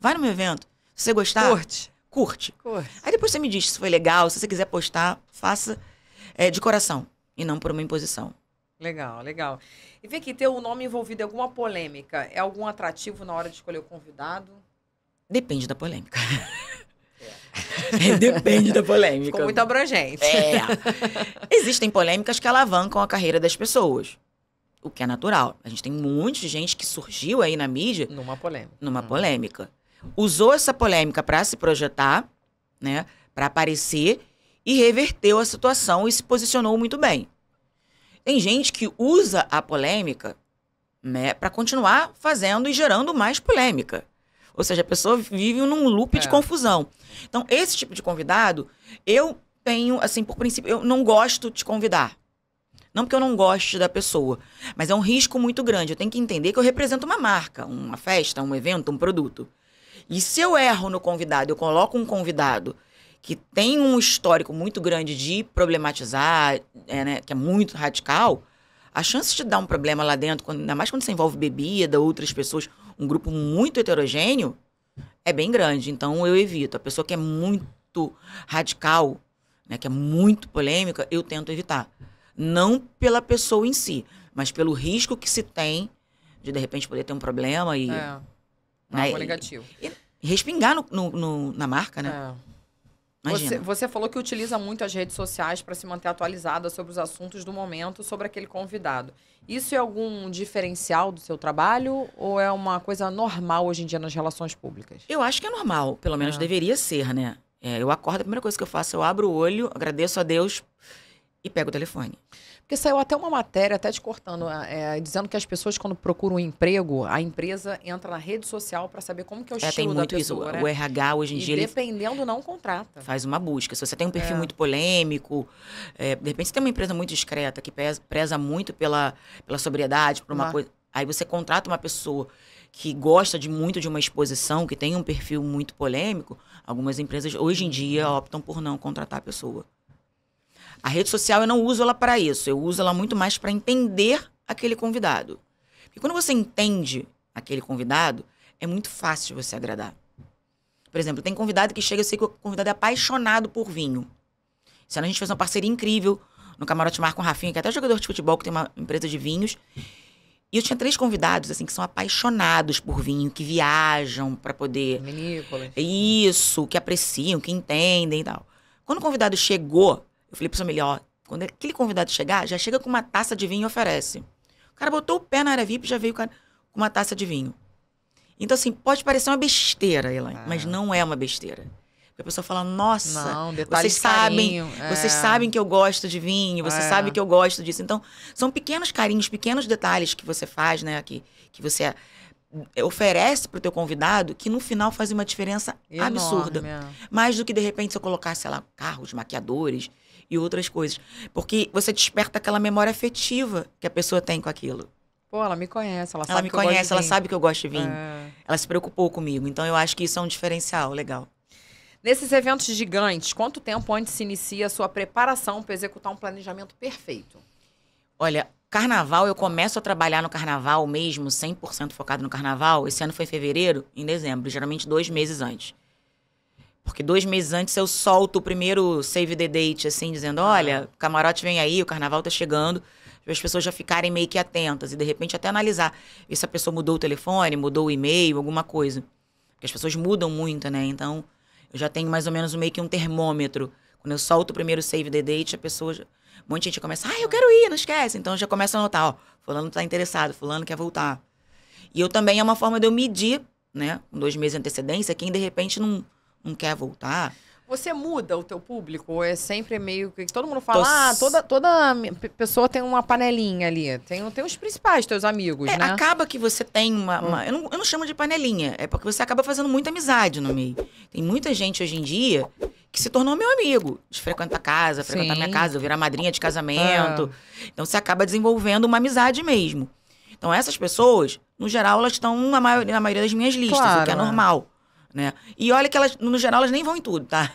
Vai no meu evento. Se você gostar. Curte curte. curte. Aí depois você me diz se foi legal, se você quiser postar, faça é, de coração e não por uma imposição. Legal, legal. E vê que ter o nome envolvido em alguma polêmica é algum atrativo na hora de escolher o convidado? Depende da polêmica. É. Depende da polêmica. Ficou muito abrangente. É. Existem polêmicas que alavancam a carreira das pessoas. O que é natural. A gente tem um monte de gente que surgiu aí na mídia. Numa polêmica. Numa hum. polêmica usou essa polêmica para se projetar, né, para aparecer e reverteu a situação e se posicionou muito bem. Tem gente que usa a polêmica né, para continuar fazendo e gerando mais polêmica. Ou seja, a pessoa vive num loop é. de confusão. Então, esse tipo de convidado, eu tenho, assim, por princípio, eu não gosto de convidar. Não porque eu não goste da pessoa, mas é um risco muito grande. Eu tenho que entender que eu represento uma marca, uma festa, um evento, um produto. E se eu erro no convidado, eu coloco um convidado que tem um histórico muito grande de problematizar, é, né, que é muito radical, a chance de dar um problema lá dentro, quando, ainda mais quando você envolve bebida, outras pessoas, um grupo muito heterogêneo, é bem grande. Então eu evito. A pessoa que é muito radical, né, que é muito polêmica, eu tento evitar. Não pela pessoa em si, mas pelo risco que se tem de de repente poder ter um problema e. É. Né? É algo negativo. E, respingar no, no, no na marca, né? É. Você, você, falou que utiliza muito as redes sociais para se manter atualizada sobre os assuntos do momento, sobre aquele convidado. Isso é algum diferencial do seu trabalho ou é uma coisa normal hoje em dia nas relações públicas? Eu acho que é normal, pelo menos é. deveria ser, né? É, eu acordo, a primeira coisa que eu faço, eu abro o olho, agradeço a Deus e pego o telefone. Porque saiu até uma matéria, até te cortando, é, dizendo que as pessoas, quando procuram um emprego, a empresa entra na rede social para saber como que é o é, estilo tem muito pessoa, Isso. Né? O RH hoje em e dia... dependendo, não contrata. Faz uma busca. Se você tem um perfil é. muito polêmico, é, de repente você tem uma empresa muito discreta, que preza, preza muito pela, pela sobriedade, por uma ah. coisa... Aí você contrata uma pessoa que gosta de muito de uma exposição, que tem um perfil muito polêmico, algumas empresas hoje em dia optam por não contratar a pessoa. A rede social eu não uso ela para isso, eu uso ela muito mais para entender aquele convidado. E quando você entende aquele convidado, é muito fácil você agradar. Por exemplo, tem convidado que chega, eu sei que o convidado é apaixonado por vinho. Esse ano a gente fez uma parceria incrível no Camarote Mar com o Rafinha, que é até jogador de futebol, que tem uma empresa de vinhos. E eu tinha três convidados, assim, que são apaixonados por vinho, que viajam para poder. Vinícolas. Isso, que apreciam, que entendem e tal. Quando o convidado chegou eu falei pro Samili, ó, quando aquele convidado chegar, já chega com uma taça de vinho e oferece. O cara botou o pé na área VIP já veio com uma taça de vinho. Então, assim, pode parecer uma besteira, Elaine, ah. mas não é uma besteira. Porque a pessoa fala, nossa, não, vocês sabem, é. vocês sabem que eu gosto de vinho, você é. sabe que eu gosto disso. Então, são pequenos carinhos, pequenos detalhes que você faz, né? Que, que você eh, oferece para o teu convidado que no final faz uma diferença Enorme. absurda. Mais do que de repente se eu colocar, sei lá, carros, maquiadores, e outras coisas. Porque você desperta aquela memória afetiva que a pessoa tem com aquilo. Pô, ela me conhece, ela, ela sabe me que conhece, eu gosto de ela vinho. sabe que eu gosto de vinho. É. Ela se preocupou comigo. Então eu acho que isso é um diferencial legal. Nesses eventos gigantes, quanto tempo antes se inicia a sua preparação para executar um planejamento perfeito? Olha, carnaval, eu começo a trabalhar no carnaval mesmo, 100% focado no carnaval. Esse ano foi em fevereiro, em dezembro, geralmente dois meses antes. Porque dois meses antes eu solto o primeiro save the date, assim, dizendo: olha, o ah. camarote vem aí, o carnaval tá chegando. As pessoas já ficarem meio que atentas e de repente até analisar se a pessoa mudou o telefone, mudou o e-mail, alguma coisa. Porque as pessoas mudam muito, né? Então, eu já tenho mais ou menos meio que um termômetro. Quando eu solto o primeiro save the date, a pessoa. Já... Um monte de gente começa, ah, eu quero ir, não esquece. Então já começa a notar, ó, fulano tá interessado, fulano quer voltar. E eu também é uma forma de eu medir, né? Com dois meses de antecedência, quem de repente não não quer voltar. Você muda o teu público? É sempre meio que todo mundo fala, Tô... ah, toda, toda pessoa tem uma panelinha ali. Tem, tem os principais teus amigos, é, né? Acaba que você tem uma... Hum. uma... Eu, não, eu, não, chamo de panelinha. É porque você acaba fazendo muita amizade no meio. Tem muita gente hoje em dia que se tornou meu amigo. De frequentar casa, frequentar minha casa, eu virar madrinha de casamento. Ah. Então, você acaba desenvolvendo uma amizade mesmo. Então, essas pessoas, no geral, elas estão na maioria, na maioria das minhas listas, claro, o que é, é. normal né? E olha que elas, no geral, elas nem vão em tudo, tá?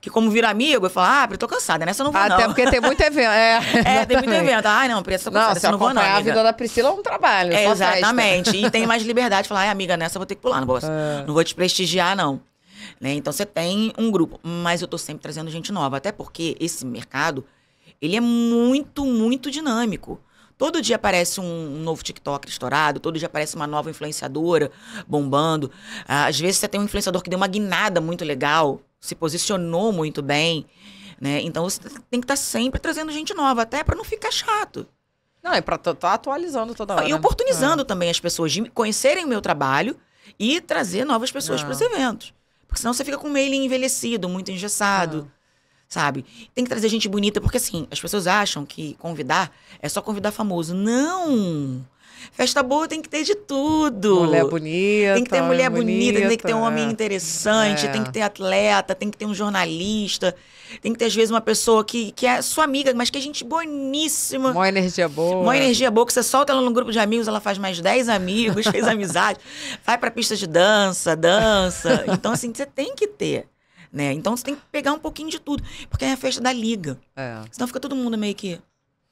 Que como vira amigo, eu falo, ah, eu tô cansada, nessa eu não vou Até não. porque tem muito evento. É, é tem muito evento. Ah, não, Pri, eu tô cansada, não, eu não vou não. a vida da Priscila é um trabalho, é, Exatamente. Festa. E tem mais liberdade. Falar, ai, amiga, nessa eu vou ter que pular, não vou, é. não vou te prestigiar, não. Né? Então você tem um grupo. Mas eu tô sempre trazendo gente nova. Até porque esse mercado, ele é muito, muito dinâmico. Todo dia aparece um, novo TikTok estourado, todo dia aparece uma nova influenciadora bombando. Ah, às vezes você tem um influenciador que deu uma guinada muito legal, se posicionou muito bem, né? Então você tem que estar tá sempre trazendo gente nova, até para não ficar chato. Não, é para estar tá atualizando toda hora. E né? oportunizando é. também as pessoas de conhecerem o meu trabalho e trazer novas pessoas é. para os eventos. Porque senão você fica com o mailing envelhecido, muito engessado. É sabe? Tem que trazer gente bonita, porque assim, as pessoas acham que convidar é só convidar famoso. Não! Festa boa tem que ter de tudo. Mulher bonita. Tem que ter mulher bonita, bonita tem que ter um homem é. interessante, é. tem que ter atleta, tem que ter um jornalista, tem que ter, às vezes, uma pessoa que, que é sua amiga, mas que é gente boníssima. Uma energia boa. Uma energia boa, que você solta ela num grupo de amigos, ela faz mais 10 amigos, fez amizade, vai pra pista de dança, dança. Então, assim, você tem que ter né? Então você tem que pegar um pouquinho de tudo, porque é a festa da liga. É. Senão fica todo mundo meio que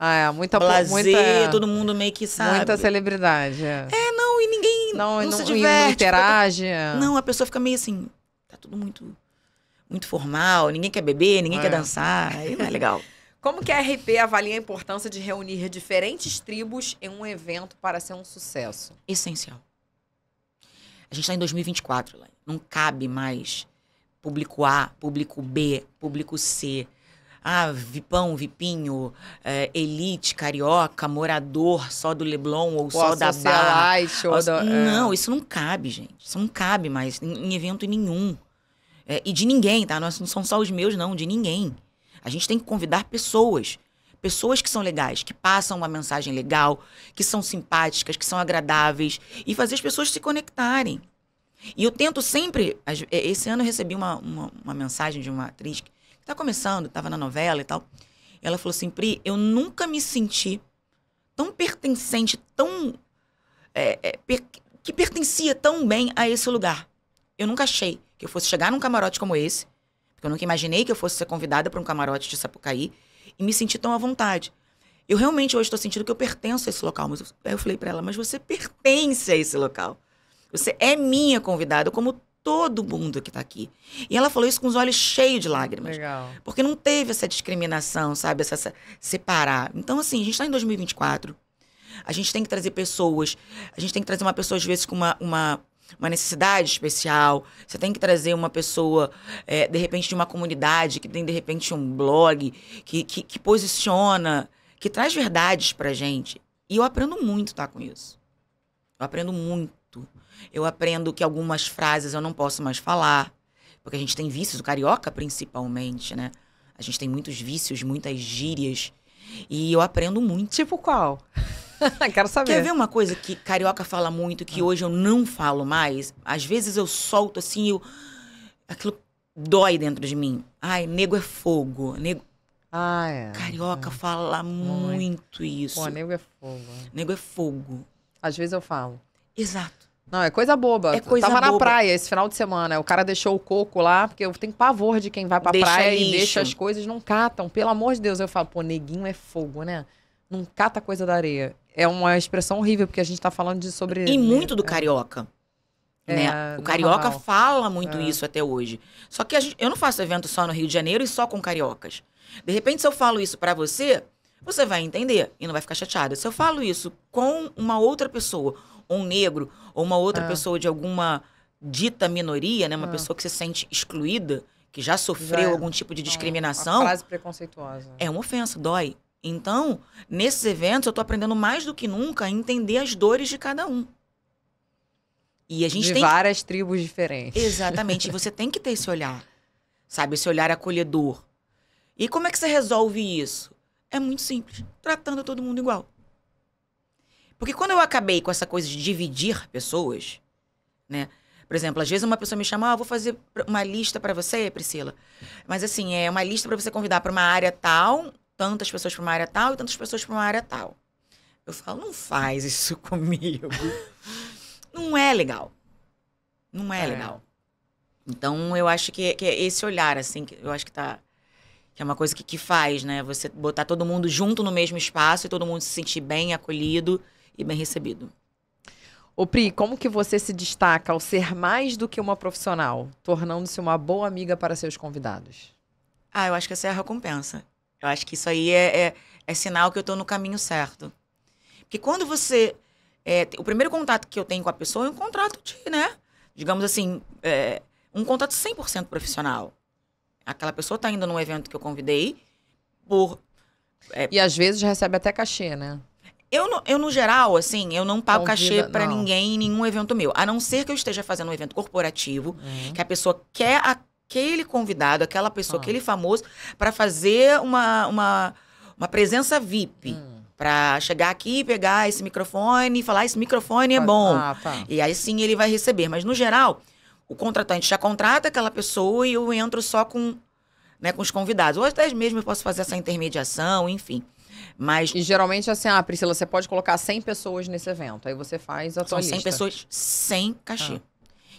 ah, é, muita Blazer, muita, todo mundo meio que sabe. Muita celebridade. É, é não, e ninguém não, não, não se diverte. Não interage. É. não, a pessoa fica meio assim, tá tudo muito muito formal, ninguém quer beber, ninguém é. quer dançar, aí não é legal. Como que a RP avalia a importância de reunir diferentes tribos em um evento para ser um sucesso? Essencial. A gente está em 2024, não cabe mais público A, público B, público C. Ah, Vipão, Vipinho, é, elite, carioca, morador só do Leblon ou só da Barra. É. Não, isso não cabe, gente. Isso não cabe mais em, em evento nenhum. É, e de ninguém, tá? Não são só os meus, não, de ninguém. A gente tem que convidar pessoas. Pessoas que são legais, que passam uma mensagem legal, que são simpáticas, que são agradáveis. E fazer as pessoas se conectarem. E eu tento sempre. Eh, esse ano eu recebi uma, uma, uma mensagem de uma atriz que está começando, estava na novela e tal. Ela falou assim: Pri, eu nunca me senti tão pertencente, tão. É, é, per, que pertencia tão bem a esse lugar. Eu nunca achei que eu fosse chegar num camarote como esse, porque eu nunca imaginei que eu fosse ser convidada para um camarote de Sapucaí e me sentir tão à vontade. Eu realmente hoje estou sentindo que eu pertenço a esse local. Mas eu, aí eu falei para ela: Mas você pertence a esse local. Você é minha convidada, como todo mundo que está aqui. E ela falou isso com os olhos cheios de lágrimas. Legal. Porque não teve essa discriminação, sabe? Essa, essa separar. Então, assim, a gente está em 2024. A gente tem que trazer pessoas. A gente tem que trazer uma pessoa, às vezes, com uma, uma uma necessidade especial, você tem que trazer uma pessoa, é, de repente, de uma comunidade, que tem, de repente, um blog, que, que, que posiciona, que traz verdades pra gente. E eu aprendo muito, tá, com isso. Eu aprendo muito muito. Eu aprendo que algumas frases eu não posso mais falar, porque a gente tem vícios, o carioca principalmente, né? A gente tem muitos vícios, muitas gírias. E eu aprendo muito. Tipo qual? Quero saber. Quer ver uma coisa que carioca fala muito, que ah. hoje eu não falo mais? Às vezes eu solto assim, eu... aquilo dói dentro de mim. Ai, nego é fogo. Nego... Ah, é. Carioca é. fala muito, muito isso. Pô, nego é fogo. Né? Nego é fogo. Às vezes eu falo. Exato. Não, é coisa boba. É coisa Tava boba. na praia esse final de semana. O cara deixou o coco lá, porque eu tenho pavor de quem vai pra deixa praia lixo. e deixa as coisas, não catam. Pelo amor de Deus, eu falo, pô, neguinho é fogo, né? Não cata coisa da areia. É uma expressão horrível, porque a gente tá falando de sobre. E é. muito do carioca. É, né? O carioca normal. fala muito é. isso até hoje. Só que gente, eu não faço evento só no Rio de Janeiro e só com cariocas. De repente, se eu falo isso para você, você vai entender e não vai ficar chateada. Se eu falo isso com uma outra pessoa um negro ou uma outra é. pessoa de alguma dita minoria, né? Uma é. pessoa que se sente excluída, que já sofreu já algum tipo de discriminação. Uma frase preconceituosa. É uma ofensa, dói. Então, nesses eventos, eu estou aprendendo mais do que nunca a entender as dores de cada um. E a gente de tem várias tribos diferentes. Exatamente. e você tem que ter esse olhar, sabe? Esse olhar acolhedor. E como é que você resolve isso? É muito simples. Tratando todo mundo igual. Porque quando eu acabei com essa coisa de dividir pessoas, né? Por exemplo, às vezes uma pessoa me chama, ah, vou fazer uma lista para você, Priscila. Mas assim, é uma lista para você convidar para uma área tal, tantas pessoas para uma área tal e tantas pessoas para uma área tal. Eu falo, não faz isso comigo. não é legal. Não é, é, legal. Então, eu acho que, que é esse olhar, assim, que eu acho que tá. Que é uma coisa que, que faz, né? Você botar todo mundo junto no mesmo espaço e todo mundo se sentir bem acolhido e bem recebido. Ô Pri, como que você se destaca ao ser mais do que uma profissional, tornando-se uma boa amiga para seus convidados? Ah, eu acho que essa é a recompensa. Eu acho que isso aí é, é, é sinal que eu estou no caminho certo. Porque quando você... É, o primeiro contato que eu tenho com a pessoa é um contrato de, né? Digamos assim, é, um contato 100% profissional. Aquela pessoa está indo num evento que eu convidei por... É, e às vezes recebe até cachê, né? Eu, no, eu, no geral, assim, eu não pago Convida, cachê para ninguém em nenhum evento meu. A não ser que eu esteja fazendo um evento corporativo, uhum. que a pessoa quer aquele convidado, aquela pessoa, ah. aquele famoso, para fazer uma, uma, uma, presença VIP. Uhum. Pra chegar aqui, pegar esse microfone e falar: esse microfone é bom. Ah, tá. E aí sim ele vai receber. Mas no geral, o contratante já contrata aquela pessoa e eu entro só com, né, com os convidados. Ou até mesmo eu posso fazer essa intermediação, enfim. Mas... E geralmente assim, ah, Priscila, você pode colocar 100 pessoas nesse evento. Aí você faz a tua 100 lista. pessoas sem cachê. Ah.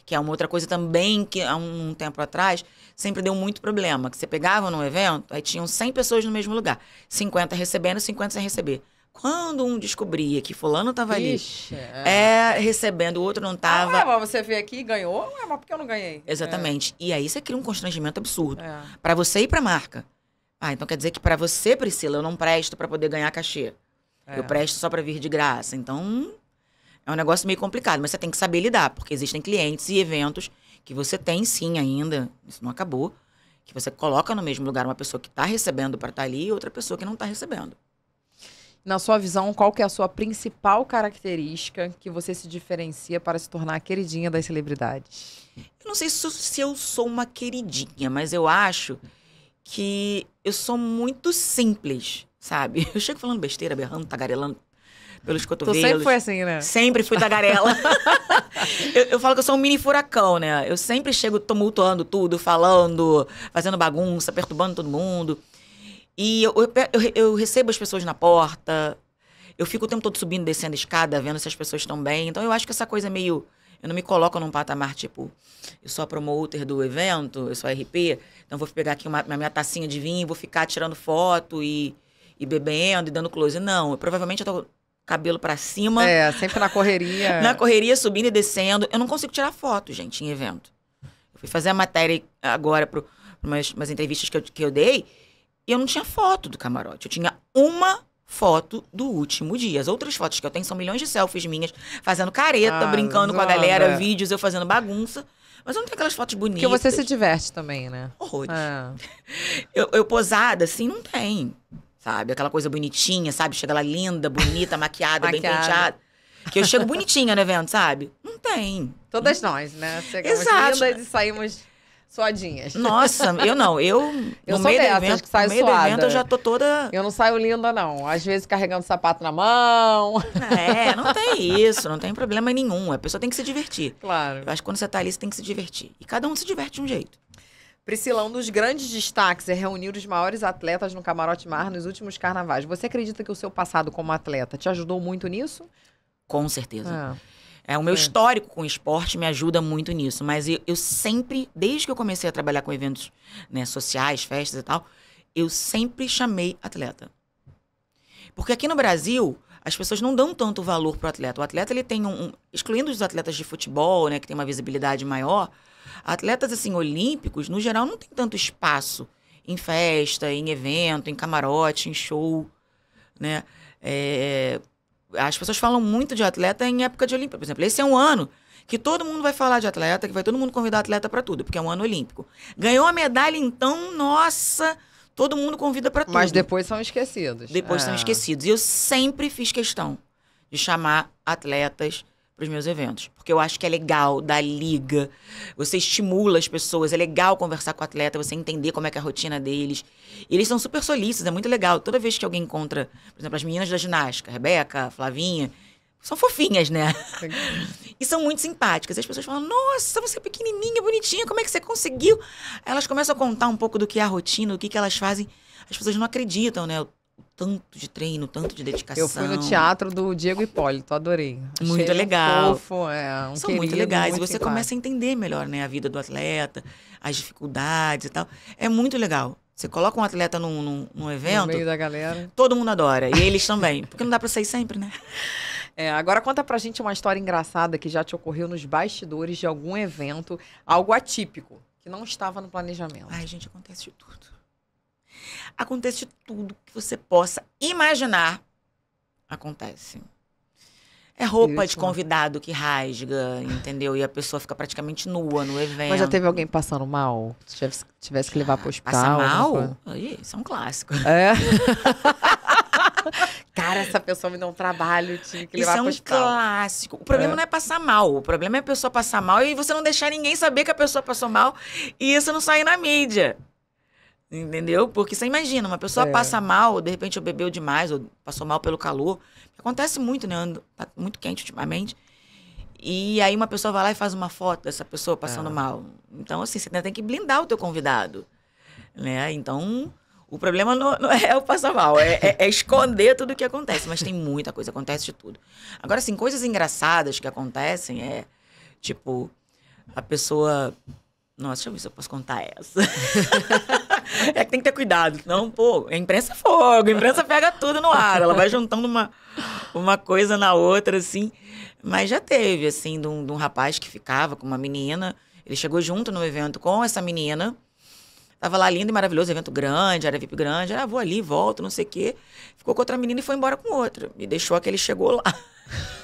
Que é uma outra coisa também que há um tempo atrás sempre deu muito problema. Que você pegava num evento, aí tinham 100 pessoas no mesmo lugar. 50 recebendo, 50 sem receber. Quando um descobria que fulano tava Ixi, ali, é... é... recebendo, o outro não então, tava. Ah, mas você veio aqui e ganhou, é mas por que eu não ganhei? Exatamente. É. E aí você cria um constrangimento absurdo. É. para você e pra marca. Ah, então quer dizer que para você, Priscila, eu não presto para poder ganhar cachê. É. Eu presto só para vir de graça. Então, é um negócio meio complicado, mas você tem que saber lidar, porque existem clientes e eventos que você tem sim ainda, isso não acabou, que você coloca no mesmo lugar uma pessoa que está recebendo para estar tá ali e outra pessoa que não está recebendo. Na sua visão, qual que é a sua principal característica que você se diferencia para se tornar a queridinha das celebridades? Eu não sei se eu sou uma queridinha, mas eu acho que eu sou muito simples, sabe? Eu chego falando besteira, berrando, tagarelando pelos cotovelos. Tu sempre foi assim, né? Sempre fui tagarela. eu, eu, falo que eu sou um mini furacão, né? Eu sempre chego tumultuando tudo, falando, fazendo bagunça, perturbando todo mundo. E eu, eu, eu recebo as pessoas na porta, eu fico o tempo todo subindo, descendo a escada, vendo se as pessoas estão bem. Então eu acho que essa coisa meio eu não me coloco num patamar tipo, eu sou a promoter do evento, eu sou a RP, então vou pegar aqui uma, minha tacinha de vinho, vou ficar tirando foto e, e bebendo e dando close. Não, eu provavelmente eu tô cabelo para cima. É, sempre na correria. na correria, subindo e descendo. Eu não consigo tirar foto, gente, em evento. Eu fui fazer a matéria agora para umas, umas entrevistas que eu, que eu dei e eu não tinha foto do camarote. Eu tinha uma foto do último dia. As outras fotos que eu tenho são milhões de selfies minhas, fazendo careta, ah, brincando com a galera, é. vídeos, eu fazendo bagunça. Mas eu não tenho aquelas fotos bonitas. Porque você se diverte também, né? Horrores. Ah. Eu, eu posada, assim, não tem. Sabe? Aquela coisa bonitinha, sabe? Chega lá linda, bonita, maquiada, maquiada. bem penteada. Que eu chego bonitinha no evento, sabe? Não tem. Todas nós, né? Chegamos Exato. lindas e saímos suadinhas. Nossa, eu não. Eu, eu no meio dessa, do evento, que sai no meio suada. do evento, eu já tô toda... Eu não saio linda, não. Às vezes carregando sapato na mão. É, não tem isso. Não tem problema nenhum. A pessoa tem que se divertir. Claro. Eu acho que quando você tá ali, você tem que se divertir. E cada um se diverte de um jeito. Priscila, um dos grandes destaques é reunir os maiores atletas no Camarote Mar nos últimos carnavais. Você acredita que o seu passado como atleta te ajudou muito nisso? Com certeza. É. É, o meu é. histórico com esporte me ajuda muito nisso. Mas eu, eu, sempre, desde que eu comecei a trabalhar com eventos né, sociais, festas e tal, eu sempre chamei atleta. Porque aqui no Brasil, as pessoas não dão tanto valor para o atleta. O atleta, ele tem um, um, Excluindo os atletas de futebol, né, que tem uma visibilidade maior, atletas, assim, olímpicos, no geral, não tem tanto espaço em festa, em evento, em camarote, em show, né? É, as pessoas falam muito de atleta em época de Olimpíada. Por exemplo, esse é um ano que todo mundo vai falar de atleta, que vai todo mundo convidar atleta para tudo, porque é um ano olímpico. Ganhou a medalha, então, nossa, todo mundo convida para tudo. Mas depois são esquecidos. Depois é. são ah. esquecidos. E eu sempre fiz questão de chamar atletas para os meus eventos. Porque eu acho que é legal da liga, você estimula as pessoas, é legal conversar com o atleta, você entender como é que é a rotina deles. E eles são super solícitos, é muito legal. Toda vez que alguém encontra, por exemplo, as meninas da ginástica, Rebeca, Flavinha, são fofinhas, né? e são muito simpáticas. As pessoas falam: Nossa, você é pequenininha, bonitinha, como é que você conseguiu? Elas começam a contar um pouco do que é a rotina, o que, que elas fazem. As pessoas não acreditam, né? tanto de treino, tanto de dedicação. Eu fui no teatro do Diego Hipólito, adorei. Achei muito legal. Um fofo, é, um São querido, muito legais. Muito e você simpático. começa a entender melhor né, a vida do atleta, as dificuldades e tal. É muito legal. Você coloca um atleta num, num, num evento. No meio da galera. Todo mundo adora. E eles também. Porque não dá pra sair sempre, né? É, agora conta pra gente uma história engraçada que já te ocorreu nos bastidores de algum evento, algo atípico, que não estava no planejamento. Ai, gente, acontece de tudo. Acontece tudo que você possa imaginar. Acontece. É roupa de convidado que rasga, entendeu? E a pessoa fica praticamente nua no evento. Mas já teve alguém passando mal? Se tivesse, tivesse que levar pro hospital? Passar mal? Aí, isso é um clássico. É. Cara, essa pessoa me dá um trabalho, tinha que levar Isso é um postal. clássico. O problema é. não é passar mal. O problema é a pessoa passar mal e você não deixar ninguém saber que a pessoa passou mal e isso não sair na mídia. Entendeu? Porque você imagina, uma pessoa é. passa mal, de repente ou bebeu demais, ou passou mal pelo calor. Acontece muito, né? Tá muito quente ultimamente. E aí uma pessoa vai lá e faz uma foto dessa pessoa passando é. mal. Então, assim, você tem que blindar o teu convidado. Né? Então, o problema não, não é o passar mal, é, é, é esconder tudo o que acontece. Mas tem muita coisa, acontece de tudo. Agora, assim, coisas engraçadas que acontecem é, tipo, a pessoa... Nossa, deixa eu ver se eu posso contar essa. É que tem que ter cuidado. Não, pô, a imprensa é fogo, a imprensa pega tudo no ar. Ela vai juntando uma, uma coisa na outra, assim. Mas já teve, assim, de um, de um rapaz que ficava com uma menina. Ele chegou junto no evento com essa menina. Tava lá lindo e maravilhoso, evento grande, era VIP grande. Ah, vou ali, volto, não sei o quê. Ficou com outra menina e foi embora com outra. e deixou aquele chegou lá.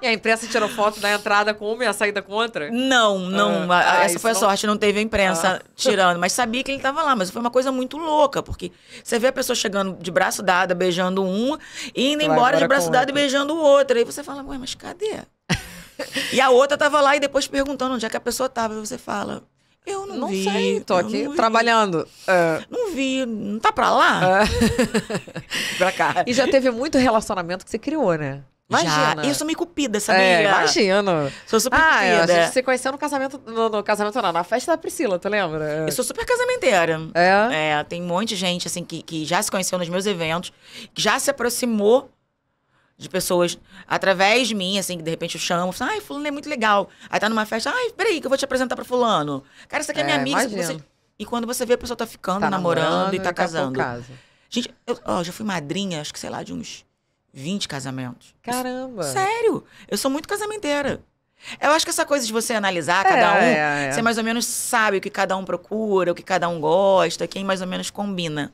E a imprensa tirou foto da entrada com uma e a saída com outra? Não, não. Ah, a, ah, essa foi a não... sorte, não teve a imprensa ah. tirando. Mas sabia que ele estava lá. Mas foi uma coisa muito louca, porque você vê a pessoa chegando de braço dado, beijando um, e indo embora de braço dado e beijando o outro. Aí você fala, ué, mas cadê? e a outra estava lá e depois perguntando onde é que a pessoa estava. E você fala, eu não, não vi. sei, tô aqui não trabalhando. Ah. não vi, não tá pra lá? É. pra cá. E já teve muito relacionamento que você criou, né? Imagina. Já. Eu sou meio cupida, sabia? É, imagino. Sou super ah, cupida. Ah, você conheceu no casamento... No, no, casamento não, na festa da Priscila, tu lembra? Eu sou super casamenteira. É? É, tem um monte de gente, assim, que, que já se conheceu nos meus eventos, que já se aproximou de pessoas através de mim, assim, que de repente eu chamo, falo, ai, fulano é muito legal. Aí tá numa festa, ai, peraí, que eu vou te apresentar pra fulano. Cara, essa aqui é, é minha amiga. Você... E quando você vê, a pessoa tá ficando, tá namorando, namorando, e tá e casando. Tá Gente, eu ó, já fui madrinha, acho que, sei lá, de uns 20 casamentos. Caramba! Sério! Eu sou muito casamenteira. Eu acho que essa coisa de você analisar é, cada um, é, é, você mais ou menos sabe o que cada um procura, o que cada um gosta, quem mais ou menos combina.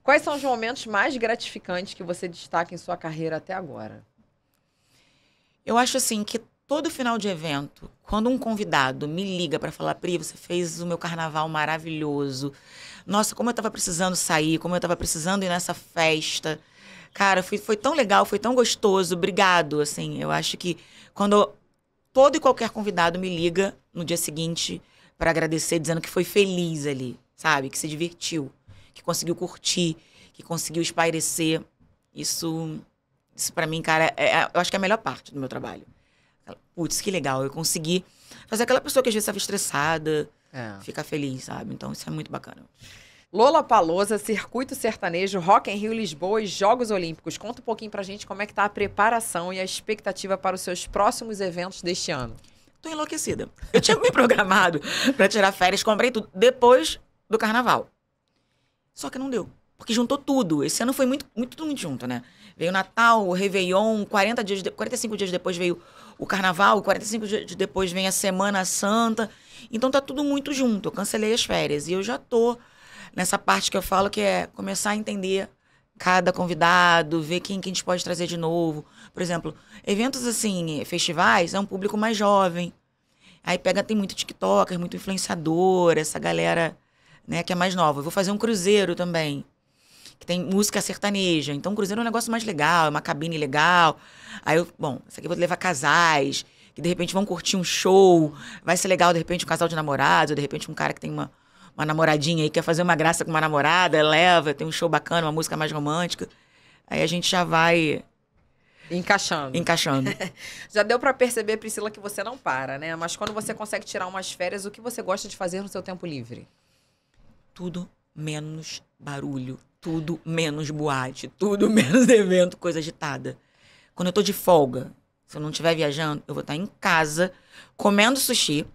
Quais são os momentos mais gratificantes que você destaca em sua carreira até agora? Eu acho assim que todo final de evento, quando um convidado me liga para falar, Pri, você fez o meu carnaval maravilhoso. Nossa, como eu estava precisando sair, como eu estava precisando ir nessa festa. Cara, foi, foi tão legal, foi tão gostoso, obrigado. Assim, eu acho que quando todo e qualquer convidado me liga no dia seguinte para agradecer, dizendo que foi feliz ali, sabe? Que se divertiu, que conseguiu curtir, que conseguiu espairecer. Isso, isso para mim, cara, é, é, eu acho que é a melhor parte do meu trabalho. Putz, que legal, eu consegui fazer aquela pessoa que às vezes estava estressada, é. ficar feliz, sabe? Então, isso é muito bacana. Lola Palosa, Circuito Sertanejo, Rock em Rio Lisboa e Jogos Olímpicos. Conta um pouquinho pra gente como é que tá a preparação e a expectativa para os seus próximos eventos deste ano. Tô enlouquecida. Eu tinha me programado para tirar férias, comprei tudo depois do carnaval. Só que não deu, porque juntou tudo. Esse ano foi muito muito, muito junto, né? Veio Natal, o Réveillon, 40 dias de, 45 dias depois veio o carnaval, 45 dias depois vem a Semana Santa. Então tá tudo muito junto. Eu cancelei as férias e eu já tô nessa parte que eu falo, que é começar a entender cada convidado, ver quem, que a gente pode trazer de novo. Por exemplo, eventos assim, festivais, é um público mais jovem. Aí pega, tem muito TikToker, muito influenciador, essa galera né, que é mais nova. Eu vou fazer um cruzeiro também, que tem música sertaneja. Então, um cruzeiro é um negócio mais legal, é uma cabine legal. Aí eu, bom, isso aqui eu vou levar casais, que de repente vão curtir um show, vai ser legal, de repente, um casal de namorados, ou de repente um cara que tem uma, uma namoradinha aí quer fazer uma graça com uma namorada, leva, tem um show bacana, uma música mais romântica. Aí a gente já vai Encaixando. Encaixando. Já deu para perceber, Priscila, que você não para, né? Mas quando você consegue tirar umas férias, o que você gosta de fazer no seu tempo livre? Tudo menos barulho, tudo menos boate, tudo menos evento, coisa agitada. Quando eu tô de folga, se eu não estiver viajando, eu vou estar tá em casa comendo sushi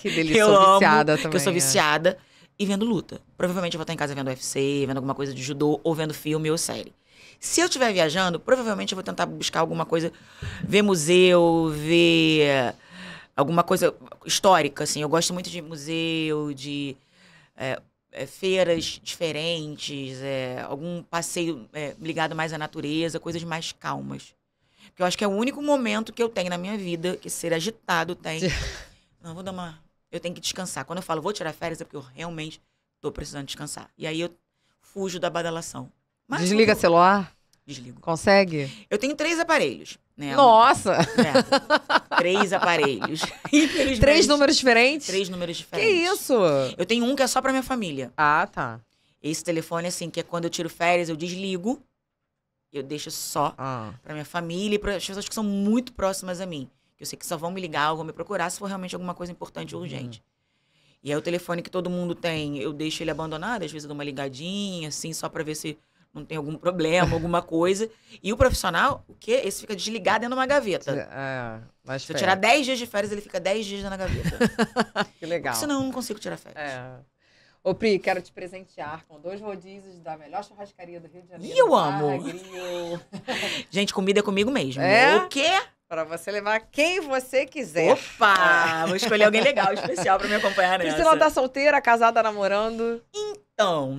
que delícia, eu sou viciada amo, também. eu sou é. viciada é. e vendo luta. Provavelmente eu vou estar em casa vendo UFC, vendo alguma coisa de judô, ou vendo filme ou série. Se eu estiver viajando, provavelmente eu vou tentar buscar alguma coisa, ver museu, ver alguma coisa histórica, assim. Eu gosto muito de museu, de é, é, feiras diferentes, é, algum passeio é, ligado mais à natureza, coisas mais calmas. Porque eu acho que é o único momento que eu tenho na minha vida que ser agitado tem. Não, vou dar uma. Eu tenho que descansar. Quando eu falo vou tirar férias, é porque eu realmente tô precisando descansar. E aí eu fujo da badalação. Mas Desliga celular? Desligo. Consegue? Eu tenho três aparelhos. Né? Nossa! É, três aparelhos. Três números diferentes? Três números diferentes. Que isso? Eu tenho um que é só pra minha família. Ah, tá. Esse telefone, assim, que é quando eu tiro férias, eu desligo. Eu deixo só ah. pra minha família e as pessoas que são muito próximas a mim. Que eu sei que só vão me ligar ou vão me procurar se for realmente alguma coisa importante ou urgente. Uhum. E aí o telefone que todo mundo tem, eu deixo ele abandonado, às vezes eu dou uma ligadinha, assim, só para ver se não tem algum problema, alguma coisa. E o profissional, o quê? Esse fica desligado dentro de uma gaveta. É, é Se eu tirar 10 dias de férias, ele fica 10 dias na gaveta. que legal. Porque senão eu não consigo tirar férias. É. Ô, Pri, quero te presentear com dois rodízios da melhor churrascaria do Rio de Janeiro. E eu amo! Ah, Gente, comida é comigo mesmo. É? O quê? Para você levar quem você quiser. Opa! Vou escolher alguém legal, especial para me acompanhar nessa. Priscila tá solteira, casada, namorando? Então.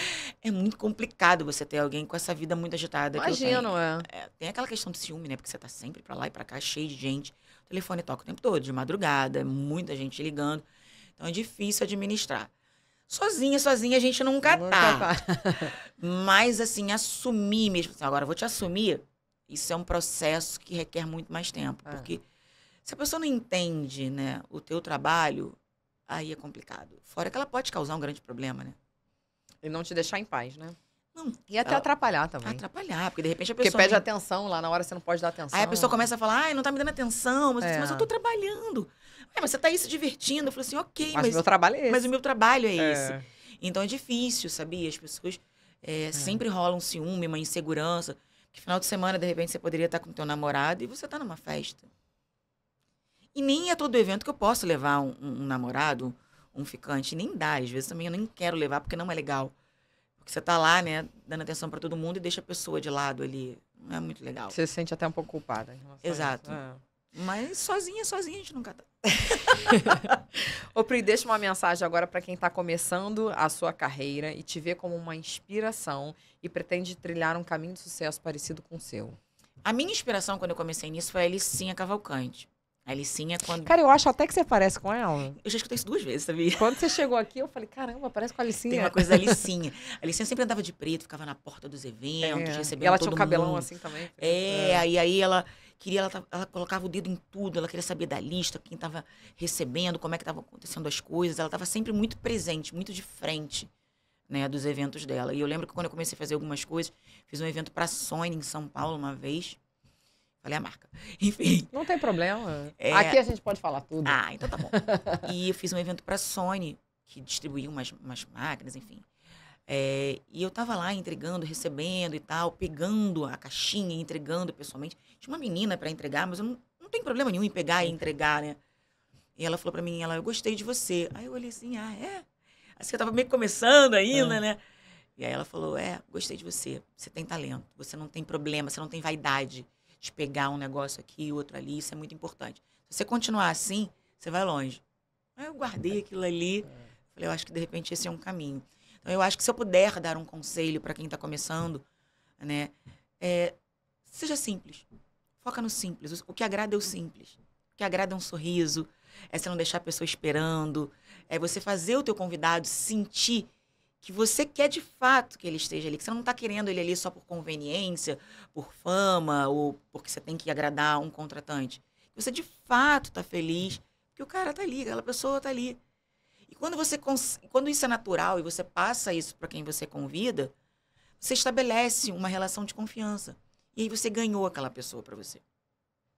é muito complicado você ter alguém com essa vida muito agitada. Imagino, é. é. Tem aquela questão de ciúme, né? Porque você tá sempre para lá e para cá, cheio de gente. O telefone toca o tempo todo, de madrugada, muita gente ligando. Então é difícil administrar. Sozinha, sozinha a gente nunca, tá. tá. Mas assim, assumir mesmo. Assim, agora vou te assumir isso é um processo que requer muito mais tempo, é. porque se a pessoa não entende, né, o teu trabalho, aí é complicado. Fora que ela pode causar um grande problema, né? E não te deixar em paz, né? Não. E até ela... atrapalhar também. Atrapalhar, porque de repente a pessoa. Porque pede nem... atenção lá, na hora você não pode dar atenção. Aí a pessoa começa a falar, ai, não tá me dando atenção, mas, é. mas eu tô trabalhando. mas você tá aí se divertindo. Eu falo assim, ok, mas. Mas o meu trabalho é esse. Mas o meu trabalho é, é. esse. Então é difícil, sabia? As pessoas é, é. sempre rolam ciúme, uma insegurança. Que final de semana, de repente, você poderia estar com teu namorado e você está numa festa. E nem é todo evento que eu posso levar um, um, um namorado, um ficante. Nem dá. Às vezes também eu nem quero levar porque não é legal. Porque você tá lá, né, dando atenção para todo mundo e deixa a pessoa de lado ali. Não é muito legal. Você se sente até um pouco culpada. Exato. É. Mas sozinha, sozinha a gente nunca tá. Ô Pri, deixa uma mensagem agora para quem está começando a sua carreira e te vê como uma inspiração e pretende trilhar um caminho de sucesso parecido com o seu. A minha inspiração quando eu comecei nisso foi a Alicinha Cavalcante. A Elicinha, quando. Cara, eu acho até que você parece com ela. Eu já escutei isso duas vezes, sabia? Quando você chegou aqui, eu falei: caramba, parece com a Alicinha. Tem uma coisa da Alicinha. A Alicinha sempre andava de preto, ficava na porta dos eventos, é. recebia todo mundo. Ela tinha um cabelão assim também. É, é, e aí ela queria, ela, ela, colocava o dedo em tudo, ela queria saber da lista, quem estava recebendo, como é que estava acontecendo as coisas. Ela estava sempre muito presente, muito de frente né, dos eventos dela. E eu lembro que quando eu comecei a fazer algumas coisas, fiz um evento para a Sony em São Paulo uma vez. Falei é a marca. Enfim. Não tem problema. É... Aqui a gente pode falar tudo. Ah, então tá bom. e eu fiz um evento para a Sony, que distribuía umas, umas máquinas, enfim. É, e eu tava lá entregando, recebendo e tal, pegando a caixinha, entregando pessoalmente. Tinha uma menina para entregar, mas eu não, não problema nenhum em pegar e entregar, né? E ela falou para mim, ela, eu gostei de você. Aí eu olhei assim, ah, é? Assim, eu tava meio começando ainda, é. né? E aí ela falou, é, gostei de você. Você tem talento, você não tem problema, você não tem vaidade de pegar um negócio aqui e outro ali, isso é muito importante. Se você continuar assim, você vai longe. Aí eu guardei é. aquilo ali, é. falei, eu acho que de repente esse é um caminho. Então, eu acho que se eu puder dar um conselho para quem está começando, né, é, seja simples. Foca no simples. O que agrada é o simples. O que agrada é um sorriso, é você não deixar a pessoa esperando, é você fazer o teu convidado sentir que você quer de fato que ele esteja ali, que você não está querendo ele ali só por conveniência, por fama ou porque você tem que agradar um contratante. Que você de fato está feliz porque o cara está ali, aquela pessoa está ali. Quando, você, quando isso é natural e você passa isso para quem você convida, você estabelece uma relação de confiança. E aí você ganhou aquela pessoa para você.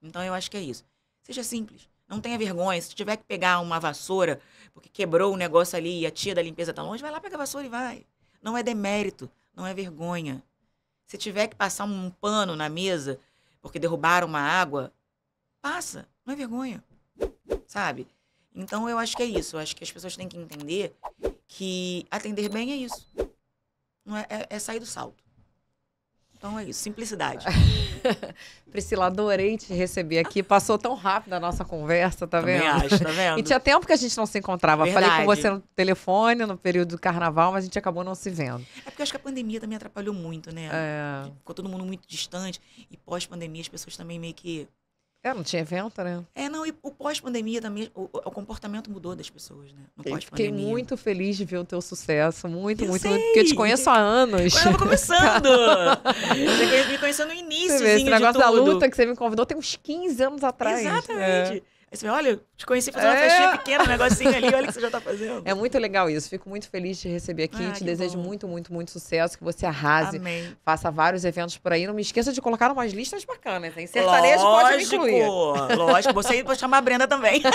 Então eu acho que é isso. Seja simples. Não tenha vergonha. Se tiver que pegar uma vassoura, porque quebrou o negócio ali e a tia da limpeza tá longe, vai lá, pega a vassoura e vai. Não é demérito, não é vergonha. Se tiver que passar um pano na mesa porque derrubaram uma água, passa. Não é vergonha. Sabe? Então eu acho que é isso. Eu acho que as pessoas têm que entender que atender bem é isso. Não é, é, é sair do salto. Então é isso, simplicidade. Priscila, adorei te receber aqui. Passou tão rápido a nossa conversa, tá Também vendo? Acho, tá vendo? E tinha tempo que a gente não se encontrava. Verdade. Falei com você no telefone, no período do carnaval, mas a gente acabou não se vendo. É porque acho que a pandemia também atrapalhou muito, né? É. Ficou todo mundo muito distante. E pós-pandemia as pessoas também meio que é, não tinha evento, né? É, não, e o pós-pandemia também, o, o, comportamento mudou das pessoas, né? No pós-pandemia. Fiquei muito feliz de ver o teu sucesso, muito, eu muito, sei. muito, porque eu te conheço há anos. Eu tava começando! você me conheceu no início, Esse negócio da luta que você me convidou tem uns 15 anos atrás. Exatamente. É você olha, te conheci fazendo é. uma festinha pequena, um negocinho ali, olha o que você já tá fazendo. É muito legal isso. Fico muito feliz de receber aqui. Ah, te desejo bom. muito, muito, muito sucesso, que você arrase. Amém. Faça vários eventos por aí. Não me esqueça de colocar umas listas bacanas, hein? Sertanejo pode me incluir. Lógico, você pode chamar a Brenda também.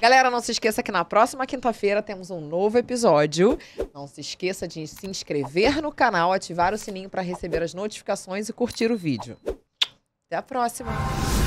Galera, não se esqueça que na próxima quinta-feira temos um novo episódio. Não se esqueça de se inscrever no canal, ativar o sininho para receber as notificações e curtir o vídeo. Até a próxima!